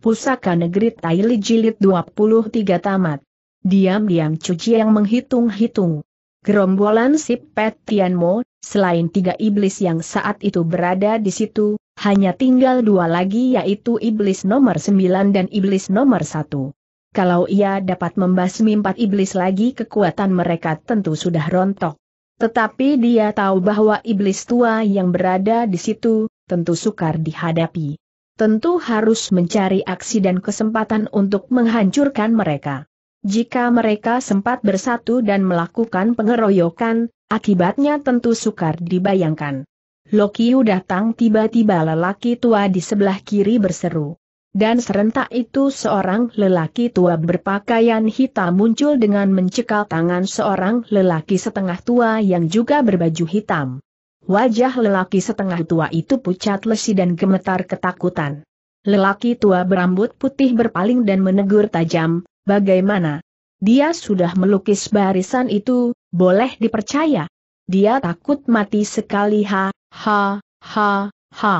Pusaka Negeri Taili Jilid 23 tamat. Diam-diam cuci yang menghitung-hitung. Gerombolan si Pet Tianmo, selain tiga iblis yang saat itu berada di situ, hanya tinggal dua lagi yaitu iblis nomor sembilan dan iblis nomor satu. Kalau ia dapat membasmi empat iblis lagi kekuatan mereka tentu sudah rontok. Tetapi dia tahu bahwa iblis tua yang berada di situ, tentu sukar dihadapi tentu harus mencari aksi dan kesempatan untuk menghancurkan mereka. Jika mereka sempat bersatu dan melakukan pengeroyokan, akibatnya tentu sukar dibayangkan. Lokiu datang tiba-tiba lelaki tua di sebelah kiri berseru. Dan serentak itu seorang lelaki tua berpakaian hitam muncul dengan mencekal tangan seorang lelaki setengah tua yang juga berbaju hitam. Wajah lelaki setengah tua itu pucat lesi dan gemetar ketakutan. Lelaki tua berambut putih berpaling dan menegur tajam, bagaimana? Dia sudah melukis barisan itu, boleh dipercaya. Dia takut mati sekali ha, ha, ha, ha.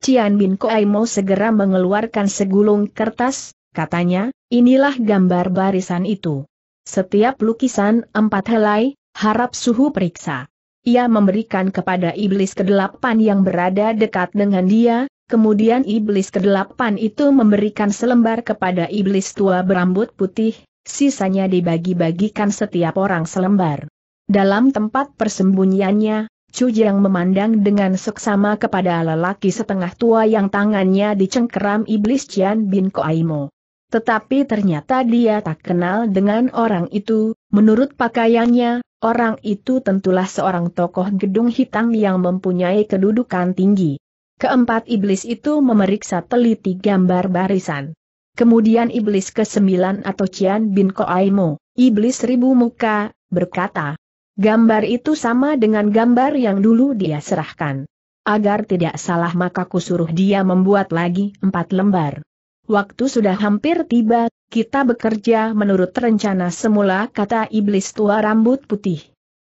Cian Bin Koai mau segera mengeluarkan segulung kertas, katanya, inilah gambar barisan itu. Setiap lukisan empat helai, harap suhu periksa. Ia memberikan kepada iblis kedelapan yang berada dekat dengan dia, kemudian iblis kedelapan itu memberikan selembar kepada iblis tua berambut putih, sisanya dibagi-bagikan setiap orang selembar. Dalam tempat persembunyiannya, Cujang memandang dengan seksama kepada lelaki setengah tua yang tangannya dicengkeram iblis Cian bin Koaimo. Tetapi ternyata dia tak kenal dengan orang itu, menurut pakaiannya, Orang itu tentulah seorang tokoh gedung hitam yang mempunyai kedudukan tinggi. Keempat iblis itu memeriksa teliti gambar barisan. Kemudian iblis ke-9 atau Cian bin Koaimo, iblis ribu muka, berkata, Gambar itu sama dengan gambar yang dulu dia serahkan. Agar tidak salah maka kusuruh dia membuat lagi empat lembar. Waktu sudah hampir tiba, kita bekerja menurut rencana semula kata iblis tua rambut putih.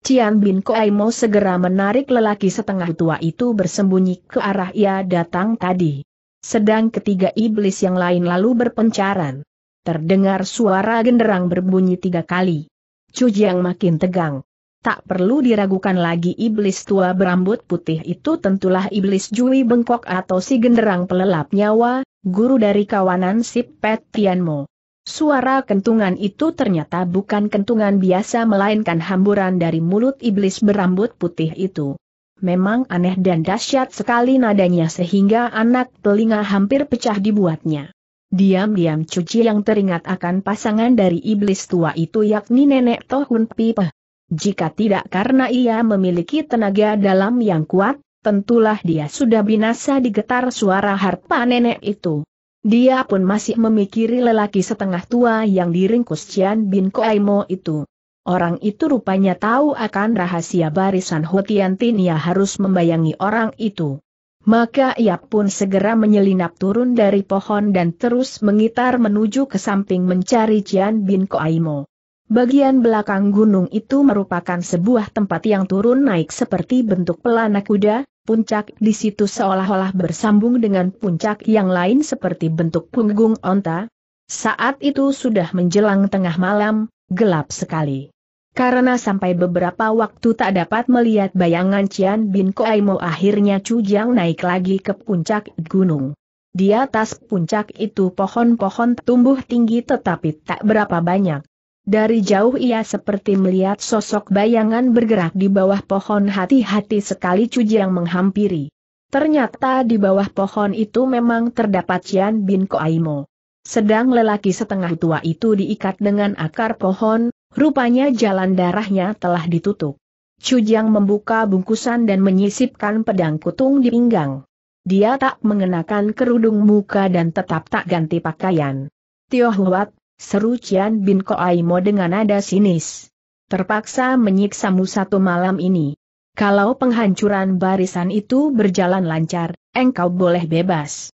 Cian Bin Koaimo segera menarik lelaki setengah tua itu bersembunyi ke arah ia datang tadi. Sedang ketiga iblis yang lain lalu berpencaran. Terdengar suara genderang berbunyi tiga kali. Cujiang makin tegang. Tak perlu diragukan lagi iblis tua berambut putih itu tentulah iblis Jui bengkok atau si genderang pelelap nyawa, guru dari kawanan Sip Pet Tianmo. Suara kentungan itu ternyata bukan kentungan biasa melainkan hamburan dari mulut iblis berambut putih itu. Memang aneh dan dahsyat sekali nadanya sehingga anak telinga hampir pecah dibuatnya. Diam-diam cuci yang teringat akan pasangan dari iblis tua itu yakni nenek Tohun Pipeh. Jika tidak karena ia memiliki tenaga dalam yang kuat, tentulah dia sudah binasa digetar suara harpa nenek itu. Dia pun masih memikiri lelaki setengah tua yang diringkus Cian Bin Koaimo itu. Orang itu rupanya tahu akan rahasia barisan Hotiantin ia harus membayangi orang itu. Maka ia pun segera menyelinap turun dari pohon dan terus mengitar menuju ke samping mencari Cian Bin Koaimo. Bagian belakang gunung itu merupakan sebuah tempat yang turun naik seperti bentuk pelana kuda, puncak di situ seolah-olah bersambung dengan puncak yang lain seperti bentuk punggung onta. Saat itu sudah menjelang tengah malam, gelap sekali. Karena sampai beberapa waktu tak dapat melihat bayangan Cian Bin Koaimo akhirnya Jiang naik lagi ke puncak gunung. Di atas puncak itu pohon-pohon tumbuh tinggi tetapi tak berapa banyak. Dari jauh ia seperti melihat sosok bayangan bergerak di bawah pohon hati-hati sekali Cujiang menghampiri. Ternyata di bawah pohon itu memang terdapat Cian Bin Koaimo. Sedang lelaki setengah tua itu diikat dengan akar pohon, rupanya jalan darahnya telah ditutup. Cujiang membuka bungkusan dan menyisipkan pedang kutung di pinggang. Dia tak mengenakan kerudung muka dan tetap tak ganti pakaian. Tio Huat, Seru Cian Bin Koaimo dengan nada sinis. Terpaksa menyiksamu satu malam ini. Kalau penghancuran barisan itu berjalan lancar, engkau boleh bebas.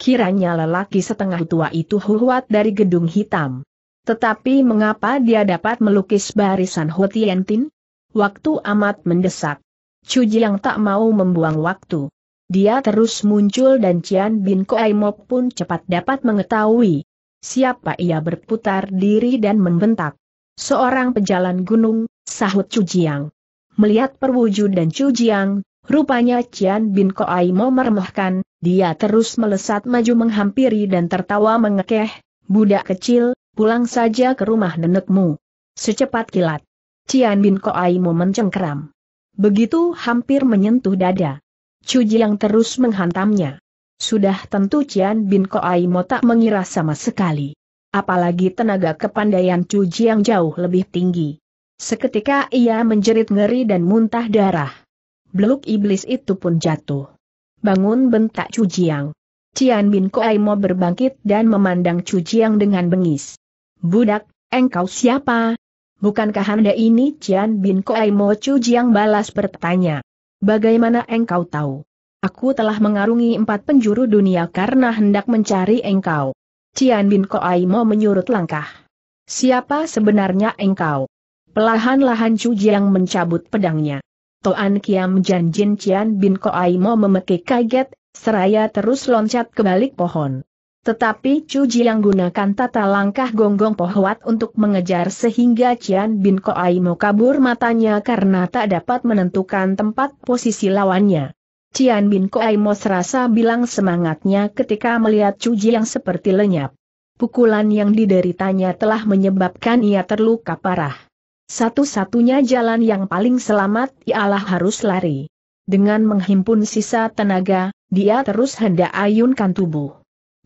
Kiranya lelaki setengah tua itu huwat dari gedung hitam. Tetapi mengapa dia dapat melukis barisan Hotientin? Waktu amat mendesak. Cuji yang tak mau membuang waktu. Dia terus muncul dan Cian Bin Koaimo pun cepat dapat mengetahui Siapa ia berputar diri dan membentak. Seorang pejalan gunung, sahut Cujiang. Melihat perwujudan Cujiang, rupanya Cian Bin Koai mau meremehkan, dia terus melesat maju menghampiri dan tertawa mengekeh, budak kecil, pulang saja ke rumah nenekmu. Secepat kilat. Cian Bin Koai mau mencengkeram. Begitu hampir menyentuh dada. Cujiang terus menghantamnya. Sudah tentu Cian Bin Koaimo tak mengira sama sekali. Apalagi tenaga kepandaian Chu Jiang jauh lebih tinggi. Seketika ia menjerit ngeri dan muntah darah. Beluk iblis itu pun jatuh. Bangun bentak Chu Jiang. Cian Bin Koaimo berbangkit dan memandang Chu Jiang dengan bengis. Budak, engkau siapa? Bukankah anda ini Cian Bin Koaimo Chu Jiang balas bertanya. Bagaimana engkau tahu? Aku telah mengarungi empat penjuru dunia karena hendak mencari engkau. Cian Bin Koai mau menyurut langkah. Siapa sebenarnya engkau? Pelahan-lahan Chu Jiang mencabut pedangnya. Toan Kiam Janjin Cian Bin Koai mau memekik kaget, seraya terus loncat ke balik pohon. Tetapi Chu Jiang gunakan tata langkah gonggong pohwat untuk mengejar sehingga Cian Bin Koai mau kabur matanya karena tak dapat menentukan tempat posisi lawannya. Cian Bin Koaimo serasa bilang semangatnya ketika melihat Cuji yang seperti lenyap. Pukulan yang dideritanya telah menyebabkan ia terluka parah. Satu-satunya jalan yang paling selamat ialah harus lari. Dengan menghimpun sisa tenaga, dia terus hendak ayunkan tubuh.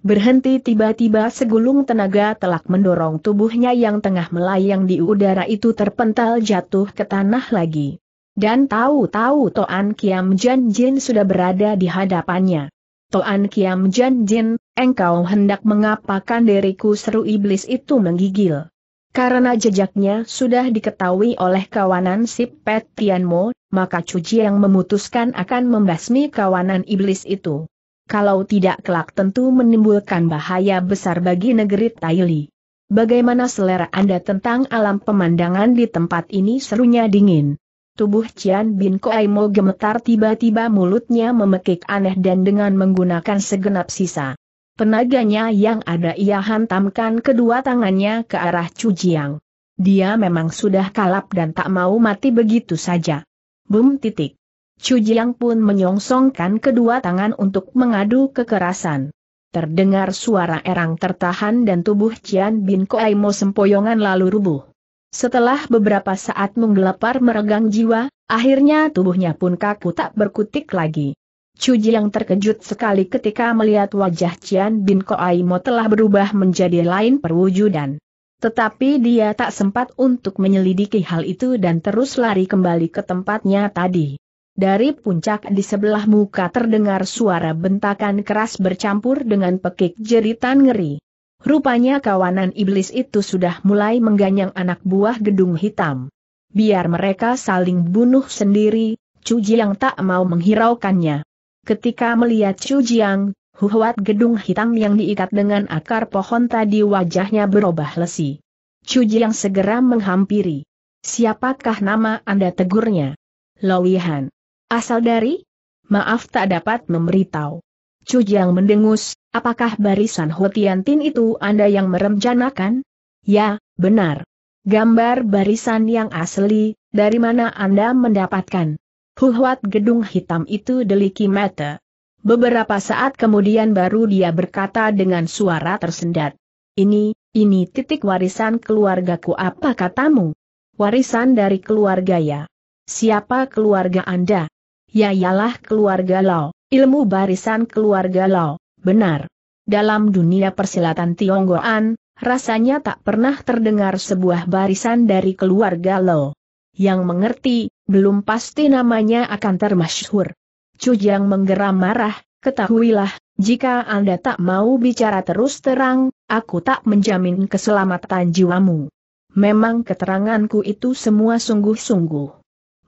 Berhenti tiba-tiba segulung tenaga telak mendorong tubuhnya yang tengah melayang di udara itu terpental jatuh ke tanah lagi. Dan tahu-tahu Toan Kiam Jan Jin sudah berada di hadapannya. Toan Kiam Jan Jin, engkau hendak mengapakan diriku seru iblis itu menggigil. Karena jejaknya sudah diketahui oleh kawanan si Pet Tianmo, maka Cuji yang memutuskan akan membasmi kawanan iblis itu. Kalau tidak kelak tentu menimbulkan bahaya besar bagi negeri Taili. Bagaimana selera Anda tentang alam pemandangan di tempat ini serunya dingin. Tubuh Cian Bin Koaimo gemetar tiba-tiba mulutnya memekik aneh dan dengan menggunakan segenap sisa. Penaganya yang ada ia hantamkan kedua tangannya ke arah Cujiang. Dia memang sudah kalap dan tak mau mati begitu saja. Bum titik. Cujiang pun menyongsongkan kedua tangan untuk mengadu kekerasan. Terdengar suara erang tertahan dan tubuh Cian Bin Koaimo sempoyongan lalu rubuh. Setelah beberapa saat menggelepar meregang jiwa, akhirnya tubuhnya pun kaku tak berkutik lagi. Cuji yang terkejut sekali ketika melihat wajah Cian Bin Koaimo telah berubah menjadi lain perwujudan. Tetapi dia tak sempat untuk menyelidiki hal itu dan terus lari kembali ke tempatnya tadi. Dari puncak di sebelah muka terdengar suara bentakan keras bercampur dengan pekik jeritan ngeri. Rupanya kawanan iblis itu sudah mulai mengganyang anak buah gedung hitam. Biar mereka saling bunuh sendiri, Chu Jiang tak mau menghiraukannya. Ketika melihat Chu Jiang, huhuat gedung hitam yang diikat dengan akar pohon tadi wajahnya berubah lesi. Chu Jiang segera menghampiri. Siapakah nama Anda tegurnya? Lawihan. Asal dari? Maaf tak dapat memberitahu. Chu Jiang mendengus, Apakah barisan Hotiantin itu Anda yang merencanakan? Ya, benar. Gambar barisan yang asli, dari mana Anda mendapatkan? Huhuat gedung hitam itu deliki mata. Beberapa saat kemudian baru dia berkata dengan suara tersendat. Ini, ini titik warisan keluargaku apa katamu? Warisan dari keluarga ya. Siapa keluarga Anda? Ya ialah keluarga Lao, ilmu barisan keluarga Lao. Benar. Dalam dunia persilatan Tionggoan, rasanya tak pernah terdengar sebuah barisan dari keluarga Lo. Yang mengerti, belum pasti namanya akan termasyhur. Cujang menggeram marah, ketahuilah, jika Anda tak mau bicara terus terang, aku tak menjamin keselamatan jiwamu. Memang keteranganku itu semua sungguh-sungguh.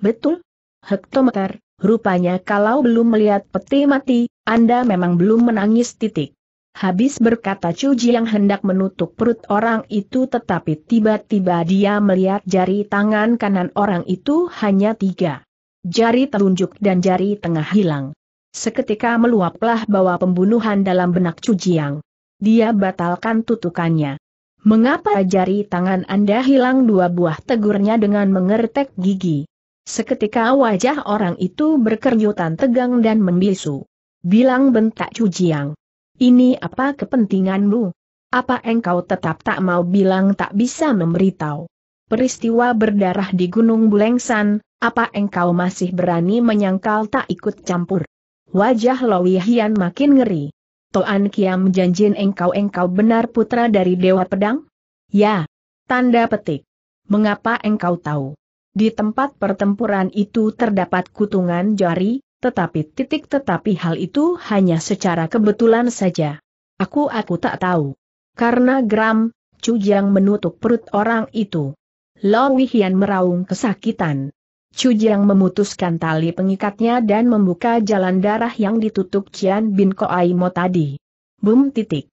Betul? Hektometer, Rupanya kalau belum melihat peti mati, Anda memang belum menangis titik. Habis berkata Cuji yang hendak menutup perut orang itu tetapi tiba-tiba dia melihat jari tangan kanan orang itu hanya tiga. Jari telunjuk dan jari tengah hilang. Seketika meluaplah bahwa pembunuhan dalam benak yang Dia batalkan tutukannya. Mengapa jari tangan Anda hilang dua buah tegurnya dengan mengertek gigi? Seketika wajah orang itu berkeryutan tegang dan membisu. Bilang bentak Cujiang. Ini apa kepentinganmu? Apa engkau tetap tak mau bilang tak bisa memberitahu? Peristiwa berdarah di Gunung Bulengsan, apa engkau masih berani menyangkal tak ikut campur? Wajah Lowi Hian makin ngeri. Toan Kiam janjin engkau-engkau benar putra dari Dewa Pedang? Ya. Tanda petik. Mengapa engkau tahu? Di tempat pertempuran itu terdapat kutungan jari, tetapi titik tetapi hal itu hanya secara kebetulan saja. Aku aku tak tahu. Karena gram. Chu menutup perut orang itu. Lo Wihian meraung kesakitan. Chu memutuskan tali pengikatnya dan membuka jalan darah yang ditutup Cian Bin Koai Mo tadi. Bum titik.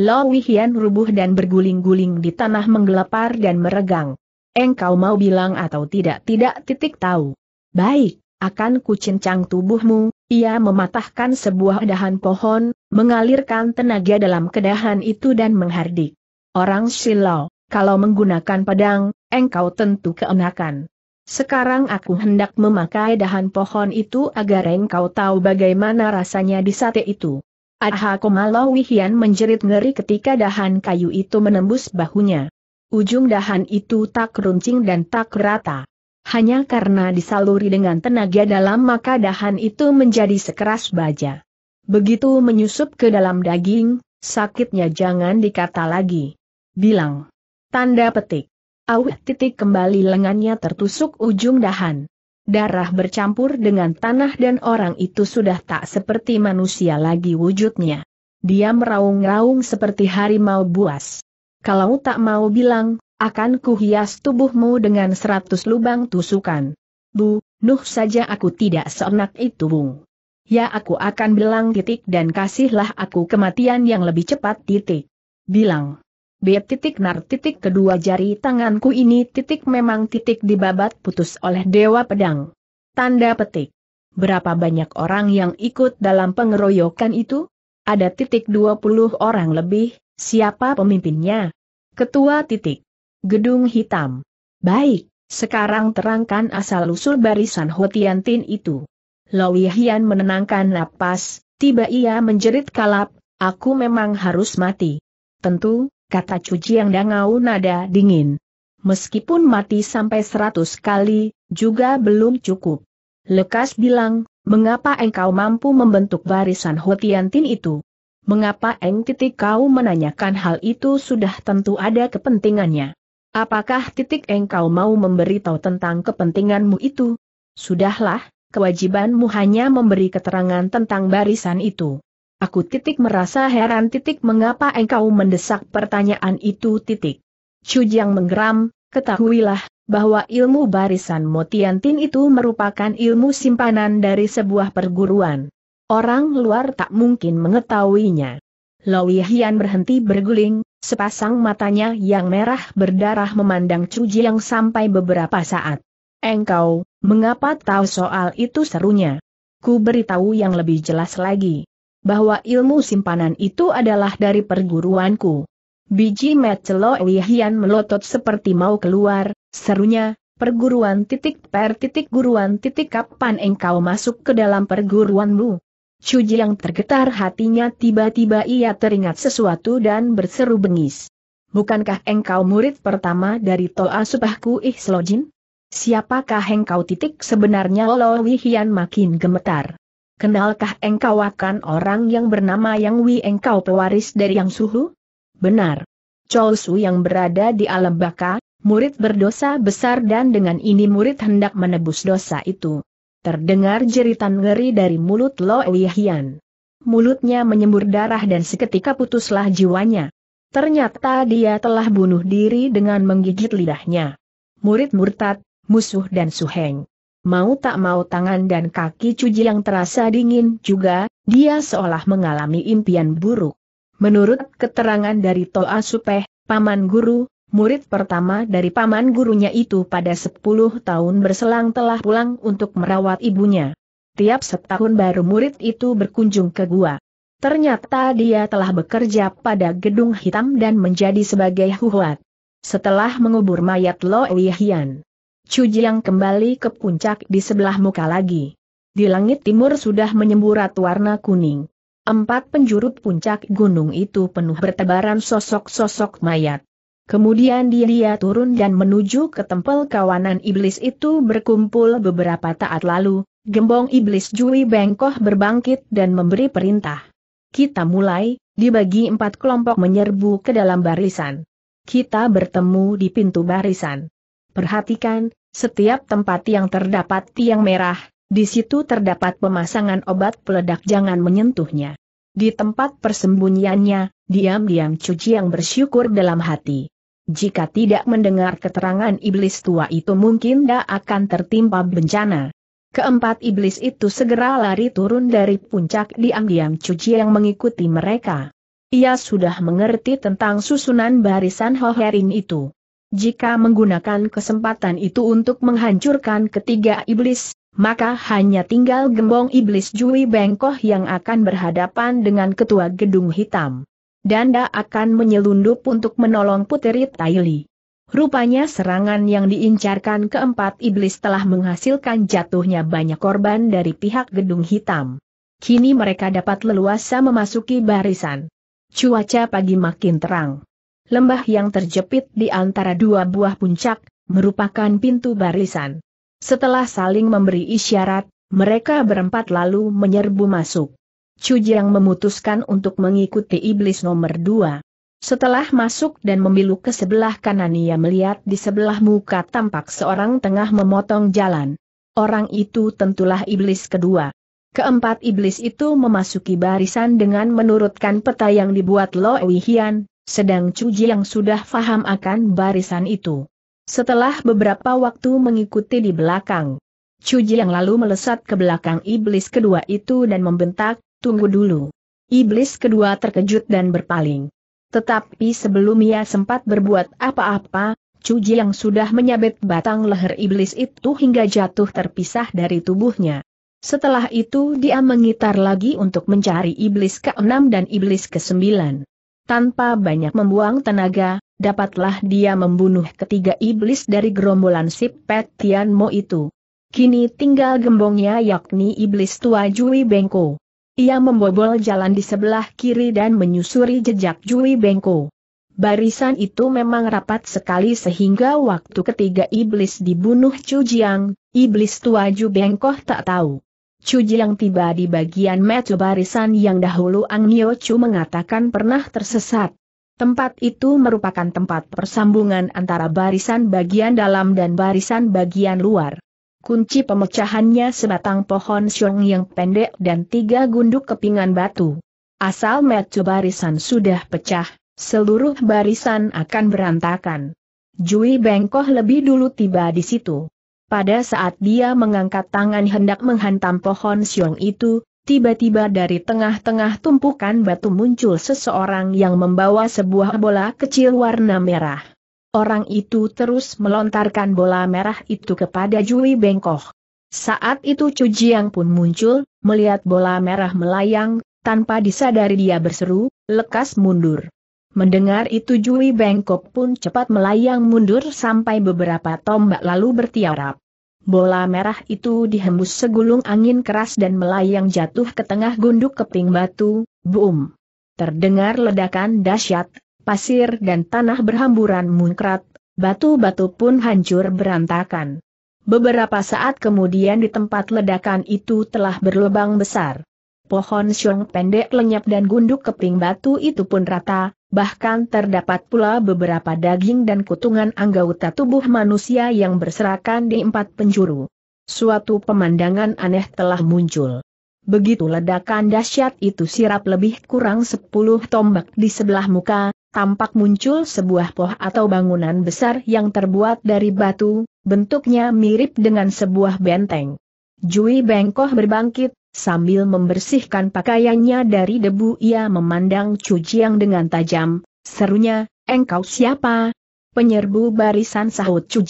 Lo Wihian rubuh dan berguling-guling di tanah menggelepar dan meregang. Engkau mau bilang atau tidak tidak titik tahu. Baik, akan kucincang tubuhmu, ia mematahkan sebuah dahan pohon, mengalirkan tenaga dalam kedahan itu dan menghardik. Orang silau, kalau menggunakan pedang, engkau tentu keenakan. Sekarang aku hendak memakai dahan pohon itu agar engkau tahu bagaimana rasanya di sate itu. Adha Komalo Wihian menjerit ngeri ketika dahan kayu itu menembus bahunya ujung dahan itu tak runcing dan tak rata. Hanya karena disaluri dengan tenaga dalam maka dahan itu menjadi sekeras baja. Begitu menyusup ke dalam daging, sakitnya jangan dikata lagi. Bilang. Tanda petik. Awet titik kembali lengannya tertusuk ujung dahan. Darah bercampur dengan tanah dan orang itu sudah tak seperti manusia lagi wujudnya. Dia meraung-raung seperti harimau buas. Kalau tak mau bilang, akan kuhias tubuhmu dengan seratus lubang tusukan. Bu, nuh saja aku tidak seenak itu bung. Ya aku akan bilang titik dan kasihlah aku kematian yang lebih cepat titik. Bilang. B titik nar titik kedua jari tanganku ini titik memang titik dibabat putus oleh dewa pedang. Tanda petik. Berapa banyak orang yang ikut dalam pengeroyokan itu? Ada titik 20 orang lebih, Siapa pemimpinnya? Ketua titik. Gedung hitam. Baik, sekarang terangkan asal-usul barisan Hotiantin itu. Hian menenangkan napas, tiba ia menjerit kalap, aku memang harus mati. Tentu, kata cuci yang dangau nada dingin. Meskipun mati sampai seratus kali, juga belum cukup. Lekas bilang, mengapa engkau mampu membentuk barisan Hotiantin itu? Mengapa Eng titik kau menanyakan hal itu sudah tentu ada kepentingannya? Apakah titik Eng kau mau memberitahu tentang kepentinganmu itu? Sudahlah, kewajibanmu hanya memberi keterangan tentang barisan itu. Aku titik merasa heran titik mengapa engkau mendesak pertanyaan itu titik. Jiang menggeram, ketahuilah, bahwa ilmu barisan Motiantin itu merupakan ilmu simpanan dari sebuah perguruan. Orang luar tak mungkin mengetahuinya. Lowi Hian berhenti berguling, sepasang matanya yang merah berdarah memandang Chu Jiang sampai beberapa saat. Engkau, mengapa tahu soal itu serunya? Ku beritahu yang lebih jelas lagi. Bahwa ilmu simpanan itu adalah dari perguruanku. Biji Metcelo Hian melotot seperti mau keluar, serunya, perguruan titik per titik guruan titik kapan engkau masuk ke dalam perguruanmu? Shuji yang tergetar hatinya tiba-tiba ia teringat sesuatu dan berseru bengis. Bukankah engkau murid pertama dari Toa Subahku Islojin? Siapakah engkau titik sebenarnya Lo Wihian makin gemetar. Kenalkah engkau akan orang yang bernama Yang Wi engkau pewaris dari Yang Suhu? Benar. Chou Su yang berada di alam baka, murid berdosa besar dan dengan ini murid hendak menebus dosa itu. Terdengar jeritan ngeri dari mulut Lo Wihian. Mulutnya menyembur darah dan seketika putuslah jiwanya. Ternyata dia telah bunuh diri dengan menggigit lidahnya. Murid murtad, musuh dan suheng. Mau tak mau tangan dan kaki cuji yang terasa dingin juga, dia seolah mengalami impian buruk. Menurut keterangan dari Toa Supeh, Paman Guru, murid pertama dari paman gurunya itu pada 10 tahun berselang telah pulang untuk merawat ibunya. Tiap setahun baru murid itu berkunjung ke gua. Ternyata dia telah bekerja pada gedung hitam dan menjadi sebagai huwat. Setelah mengubur mayat Lo Wihian, Jiang kembali ke puncak di sebelah muka lagi. Di langit timur sudah menyemburat warna kuning. Empat penjuru puncak gunung itu penuh bertebaran sosok-sosok mayat. Kemudian dia turun dan menuju ke tempel kawanan iblis itu berkumpul beberapa taat lalu, gembong iblis Jui Bengkoh berbangkit dan memberi perintah. Kita mulai, dibagi empat kelompok menyerbu ke dalam barisan. Kita bertemu di pintu barisan. Perhatikan, setiap tempat yang terdapat tiang merah, di situ terdapat pemasangan obat peledak jangan menyentuhnya. Di tempat persembunyiannya, diam-diam cuci yang bersyukur dalam hati. Jika tidak mendengar keterangan iblis tua itu mungkin tidak akan tertimpa bencana. Keempat iblis itu segera lari turun dari puncak diam-diam cuci yang mengikuti mereka. Ia sudah mengerti tentang susunan barisan Hoherin itu. Jika menggunakan kesempatan itu untuk menghancurkan ketiga iblis, maka hanya tinggal gembong iblis Jui Bengkoh yang akan berhadapan dengan ketua gedung hitam. Danda akan menyelundup untuk menolong Puteri Taili. Rupanya serangan yang diincarkan keempat iblis telah menghasilkan jatuhnya banyak korban dari pihak gedung hitam. Kini mereka dapat leluasa memasuki barisan. Cuaca pagi makin terang. Lembah yang terjepit di antara dua buah puncak, merupakan pintu barisan. Setelah saling memberi isyarat, mereka berempat lalu menyerbu masuk. Chu Jiang memutuskan untuk mengikuti iblis nomor dua. Setelah masuk dan memilu ke sebelah kanan ia melihat di sebelah muka tampak seorang tengah memotong jalan. Orang itu tentulah iblis kedua. Keempat iblis itu memasuki barisan dengan menurutkan peta yang dibuat Lo Wihian, sedang Chu Jiang sudah faham akan barisan itu. Setelah beberapa waktu mengikuti di belakang, Chu Jiang lalu melesat ke belakang iblis kedua itu dan membentak, Tunggu dulu. Iblis kedua terkejut dan berpaling. Tetapi sebelum ia sempat berbuat apa-apa, Cuji yang sudah menyabet batang leher iblis itu hingga jatuh terpisah dari tubuhnya. Setelah itu dia mengitar lagi untuk mencari iblis ke-6 dan iblis ke-9. Tanpa banyak membuang tenaga, dapatlah dia membunuh ketiga iblis dari gerombolan si Pet Mo itu. Kini tinggal gembongnya yakni iblis tua Jui Bengko. Ia membobol jalan di sebelah kiri dan menyusuri jejak Jui Bengko. Barisan itu memang rapat sekali sehingga waktu ketiga iblis dibunuh Chu Jiang, iblis tua Ju Bengkoh tak tahu. Chu Jiang tiba di bagian metu barisan yang dahulu Ang Nio Chu mengatakan pernah tersesat. Tempat itu merupakan tempat persambungan antara barisan bagian dalam dan barisan bagian luar kunci pemecahannya sebatang pohon siung yang pendek dan tiga gunduk kepingan batu. Asal metu barisan sudah pecah, seluruh barisan akan berantakan. Jui Bengkoh lebih dulu tiba di situ. Pada saat dia mengangkat tangan hendak menghantam pohon siung itu, tiba-tiba dari tengah-tengah tumpukan batu muncul seseorang yang membawa sebuah bola kecil warna merah. Orang itu terus melontarkan bola merah itu kepada Jui Bengkoh. Saat itu Chu Jiang pun muncul, melihat bola merah melayang, tanpa disadari dia berseru, lekas mundur. Mendengar itu Jui Bengkok pun cepat melayang mundur sampai beberapa tombak lalu bertiarap. Bola merah itu dihembus segulung angin keras dan melayang jatuh ke tengah gunduk keping batu, boom. Terdengar ledakan dahsyat, pasir dan tanah berhamburan munkrat, batu-batu pun hancur berantakan. Beberapa saat kemudian di tempat ledakan itu telah berlubang besar. Pohon siung pendek lenyap dan gunduk keping batu itu pun rata, bahkan terdapat pula beberapa daging dan kutungan anggota tubuh manusia yang berserakan di empat penjuru. Suatu pemandangan aneh telah muncul. Begitu ledakan dahsyat itu sirap lebih kurang sepuluh tombak di sebelah muka, tampak muncul sebuah poh atau bangunan besar yang terbuat dari batu, bentuknya mirip dengan sebuah benteng. Jui Bengkoh berbangkit, sambil membersihkan pakaiannya dari debu ia memandang Chu dengan tajam, serunya, engkau siapa? Penyerbu barisan sahut Chu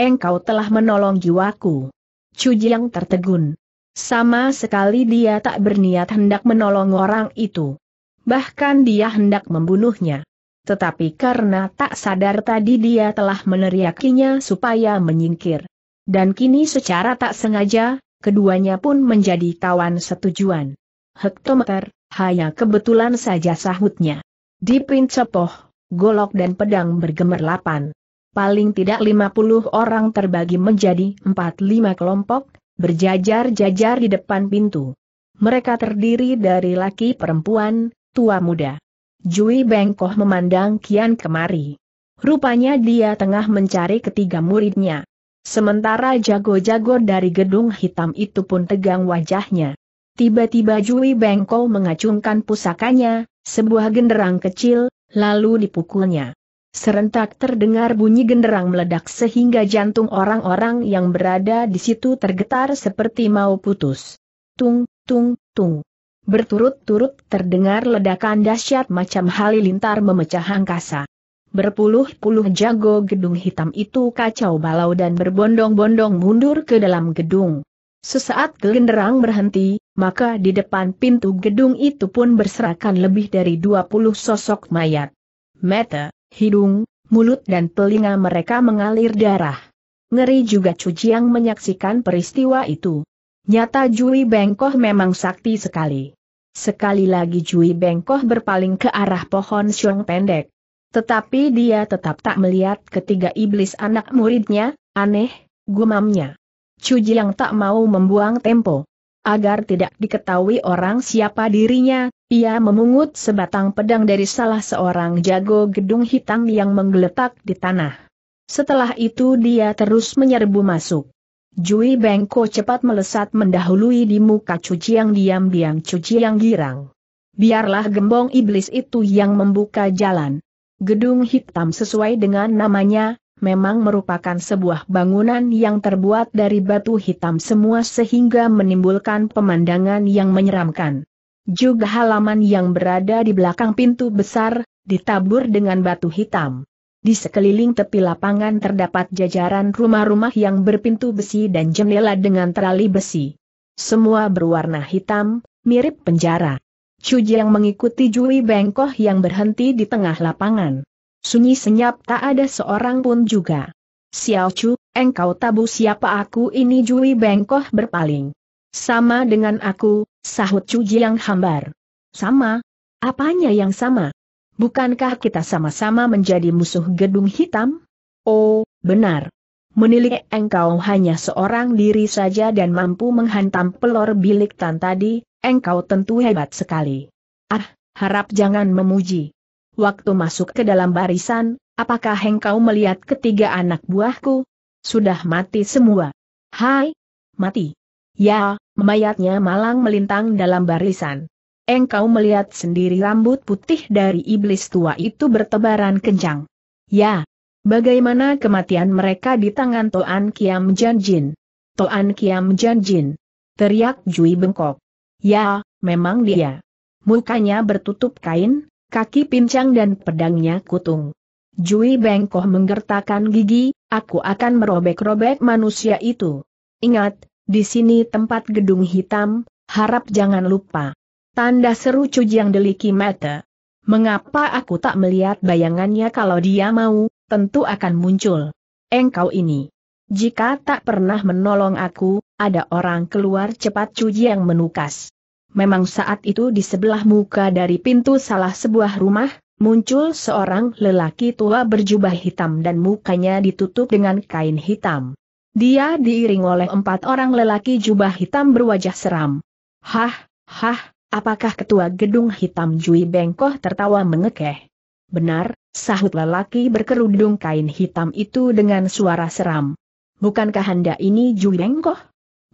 Engkau telah menolong jiwaku. Chu tertegun. Sama sekali dia tak berniat hendak menolong orang itu bahkan dia hendak membunuhnya. Tetapi karena tak sadar tadi dia telah meneriakinya supaya menyingkir. Dan kini secara tak sengaja, keduanya pun menjadi tawan setujuan. Hektometer, hanya kebetulan saja sahutnya. Di Pincepoh, golok dan pedang bergemerlapan. Paling tidak 50 orang terbagi menjadi 4-5 kelompok, berjajar-jajar di depan pintu. Mereka terdiri dari laki perempuan, tua muda. Jui Bengkoh memandang kian kemari. Rupanya dia tengah mencari ketiga muridnya. Sementara jago-jago dari gedung hitam itu pun tegang wajahnya. Tiba-tiba Jui Bengkoh mengacungkan pusakanya, sebuah genderang kecil, lalu dipukulnya. Serentak terdengar bunyi genderang meledak sehingga jantung orang-orang yang berada di situ tergetar seperti mau putus. Tung, tung, tung. Berturut-turut terdengar ledakan dahsyat macam halilintar memecah angkasa. Berpuluh-puluh jago gedung hitam itu kacau balau dan berbondong-bondong mundur ke dalam gedung. Sesaat genderang berhenti, maka di depan pintu gedung itu pun berserakan lebih dari 20 sosok mayat. Mata, hidung, mulut dan telinga mereka mengalir darah. Ngeri juga Cujiang menyaksikan peristiwa itu. Nyata Jui Bengkoh memang sakti sekali. Sekali lagi Jui Bengkoh berpaling ke arah pohon siung pendek. Tetapi dia tetap tak melihat ketiga iblis anak muridnya, aneh, gumamnya. Chu Jiang tak mau membuang tempo. Agar tidak diketahui orang siapa dirinya, ia memungut sebatang pedang dari salah seorang jago gedung hitam yang menggeletak di tanah. Setelah itu dia terus menyerbu masuk. Jui Bengko cepat melesat mendahului di muka cuci yang diam-diam cuci yang girang. Biarlah gembong iblis itu yang membuka jalan. Gedung hitam sesuai dengan namanya, memang merupakan sebuah bangunan yang terbuat dari batu hitam semua sehingga menimbulkan pemandangan yang menyeramkan. Juga halaman yang berada di belakang pintu besar, ditabur dengan batu hitam. Di sekeliling tepi lapangan terdapat jajaran rumah-rumah yang berpintu besi dan jendela dengan terali besi. Semua berwarna hitam, mirip penjara. Cuji yang mengikuti Jui Bengkoh yang berhenti di tengah lapangan. Sunyi senyap tak ada seorang pun juga. Xiao Chu, engkau tabu siapa aku ini Jui Bengkoh berpaling. Sama dengan aku, sahut Cuji yang hambar. Sama? Apanya yang sama? Bukankah kita sama-sama menjadi musuh gedung hitam? Oh, benar. Menilik engkau hanya seorang diri saja dan mampu menghantam pelor bilik tan tadi, engkau tentu hebat sekali. Ah, harap jangan memuji. Waktu masuk ke dalam barisan, apakah engkau melihat ketiga anak buahku? Sudah mati semua. Hai, mati. Ya, mayatnya malang melintang dalam barisan engkau melihat sendiri rambut putih dari iblis tua itu bertebaran kencang. Ya, bagaimana kematian mereka di tangan Toan Kiam Janjin? Toan Kiam Janjin. Teriak Jui bengkok. Ya, memang dia. Mukanya bertutup kain, kaki pincang dan pedangnya kutung. Jui bengkok menggertakkan gigi, aku akan merobek-robek manusia itu. Ingat, di sini tempat gedung hitam, harap jangan lupa. Tanda seru yang deliki mata. Mengapa aku tak melihat bayangannya kalau dia mau, tentu akan muncul. Engkau ini. Jika tak pernah menolong aku, ada orang keluar cepat yang menukas. Memang saat itu di sebelah muka dari pintu salah sebuah rumah, muncul seorang lelaki tua berjubah hitam dan mukanya ditutup dengan kain hitam. Dia diiring oleh empat orang lelaki jubah hitam berwajah seram. Hah, hah, Apakah ketua gedung hitam Jui Bengkoh tertawa mengekeh? Benar, sahut lelaki berkerudung kain hitam itu dengan suara seram. Bukankah Anda ini Jui Bengkoh?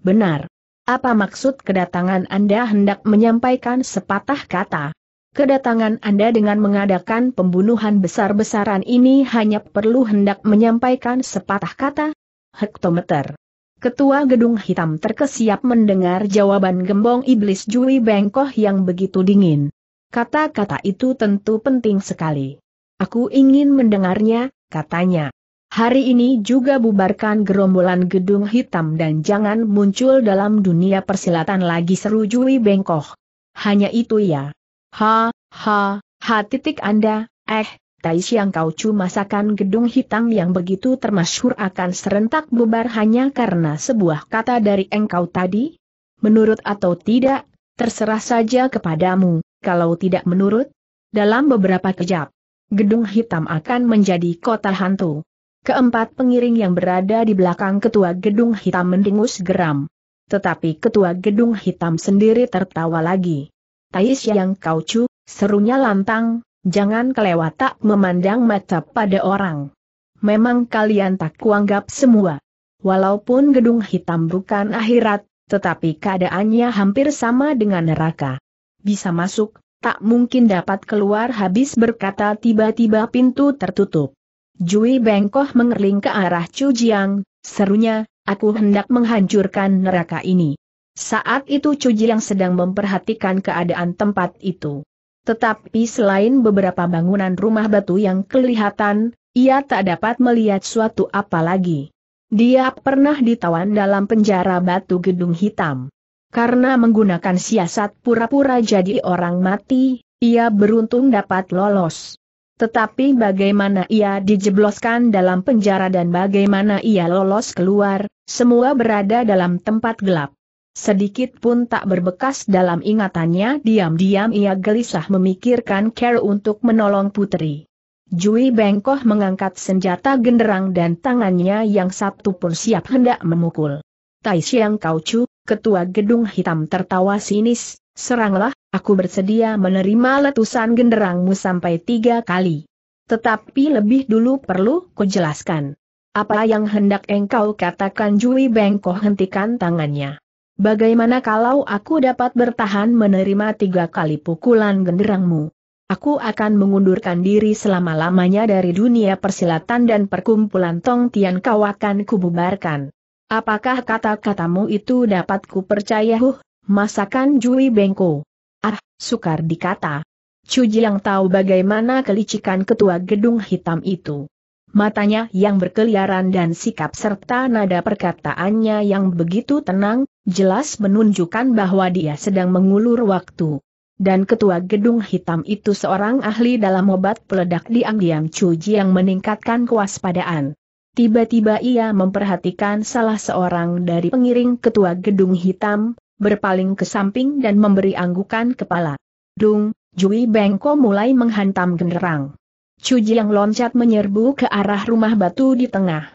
Benar. Apa maksud kedatangan Anda hendak menyampaikan sepatah kata? Kedatangan Anda dengan mengadakan pembunuhan besar-besaran ini hanya perlu hendak menyampaikan sepatah kata? Hektometer. Ketua Gedung Hitam terkesiap mendengar jawaban gembong iblis Jui Bengkoh yang begitu dingin. Kata-kata itu tentu penting sekali. Aku ingin mendengarnya, katanya. Hari ini juga bubarkan gerombolan gedung hitam dan jangan muncul dalam dunia persilatan lagi seru Jui Bengkoh. Hanya itu ya. Ha, ha, ha titik Anda, eh, Tai Siang Kau Chu masakan gedung hitam yang begitu termasyhur akan serentak bubar hanya karena sebuah kata dari engkau tadi? Menurut atau tidak, terserah saja kepadamu, kalau tidak menurut, dalam beberapa kejap, gedung hitam akan menjadi kota hantu. Keempat pengiring yang berada di belakang ketua gedung hitam mendingus geram. Tetapi ketua gedung hitam sendiri tertawa lagi. Tai Siang Kau Chu, serunya lantang, Jangan kelewat tak memandang mata pada orang. Memang kalian tak kuanggap semua. Walaupun gedung hitam bukan akhirat, tetapi keadaannya hampir sama dengan neraka. Bisa masuk, tak mungkin dapat keluar habis berkata tiba-tiba pintu tertutup. Jui Bengkoh mengerling ke arah Chu Jiang, serunya, aku hendak menghancurkan neraka ini. Saat itu Chu Jiang sedang memperhatikan keadaan tempat itu. Tetapi selain beberapa bangunan rumah batu yang kelihatan, ia tak dapat melihat suatu apa lagi. Dia pernah ditawan dalam penjara batu gedung hitam. Karena menggunakan siasat pura-pura jadi orang mati, ia beruntung dapat lolos. Tetapi bagaimana ia dijebloskan dalam penjara dan bagaimana ia lolos keluar, semua berada dalam tempat gelap. Sedikit pun tak berbekas dalam ingatannya diam-diam ia gelisah memikirkan care untuk menolong putri. Jui Bengkoh mengangkat senjata genderang dan tangannya yang Sabtu pun siap hendak memukul. Tai Siang Chu, ketua gedung hitam tertawa sinis, seranglah, aku bersedia menerima letusan genderangmu sampai tiga kali. Tetapi lebih dulu perlu kujelaskan. Apa yang hendak engkau katakan Jui Bengkoh hentikan tangannya. Bagaimana kalau aku dapat bertahan menerima tiga kali pukulan genderangmu? Aku akan mengundurkan diri selama-lamanya dari dunia persilatan dan perkumpulan Tong Tian kau akan kububarkan. Apakah kata-katamu itu dapat kupercaya huh, masakan Jui Bengko? Ah, sukar dikata. Cuji yang tahu bagaimana kelicikan ketua gedung hitam itu. Matanya yang berkeliaran dan sikap serta nada perkataannya yang begitu tenang, jelas menunjukkan bahwa dia sedang mengulur waktu. Dan ketua gedung hitam itu seorang ahli dalam obat peledak diam-diam cuji yang meningkatkan kewaspadaan. Tiba-tiba ia memperhatikan salah seorang dari pengiring ketua gedung hitam, berpaling ke samping dan memberi anggukan kepala. Dung, Jui Bengko mulai menghantam genderang. Cuji yang loncat menyerbu ke arah rumah batu di tengah.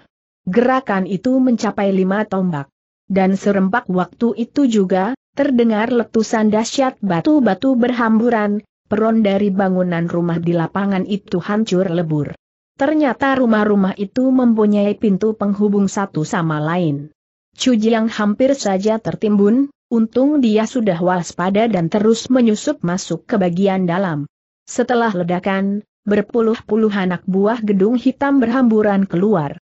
Gerakan itu mencapai lima tombak. Dan serempak waktu itu juga, terdengar letusan dahsyat batu-batu berhamburan, peron dari bangunan rumah di lapangan itu hancur lebur. Ternyata rumah-rumah itu mempunyai pintu penghubung satu sama lain. Cuji yang hampir saja tertimbun, untung dia sudah waspada dan terus menyusup masuk ke bagian dalam. Setelah ledakan, berpuluh-puluh anak buah gedung hitam berhamburan keluar.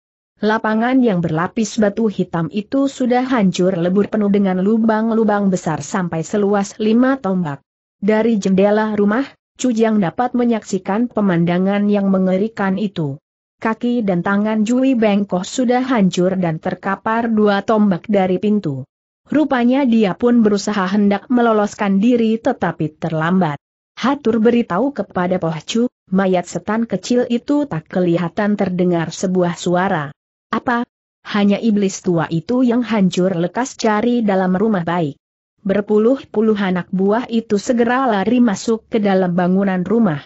Lapangan yang berlapis batu hitam itu sudah hancur lebur penuh dengan lubang-lubang besar sampai seluas lima tombak. Dari jendela rumah, Cujang dapat menyaksikan pemandangan yang mengerikan itu. Kaki dan tangan Jui Bengkoh sudah hancur dan terkapar dua tombak dari pintu. Rupanya dia pun berusaha hendak meloloskan diri tetapi terlambat. Hatur beritahu kepada Poh Chu, mayat setan kecil itu tak kelihatan terdengar sebuah suara. Apa? Hanya iblis tua itu yang hancur lekas cari dalam rumah baik. Berpuluh-puluh anak buah itu segera lari masuk ke dalam bangunan rumah.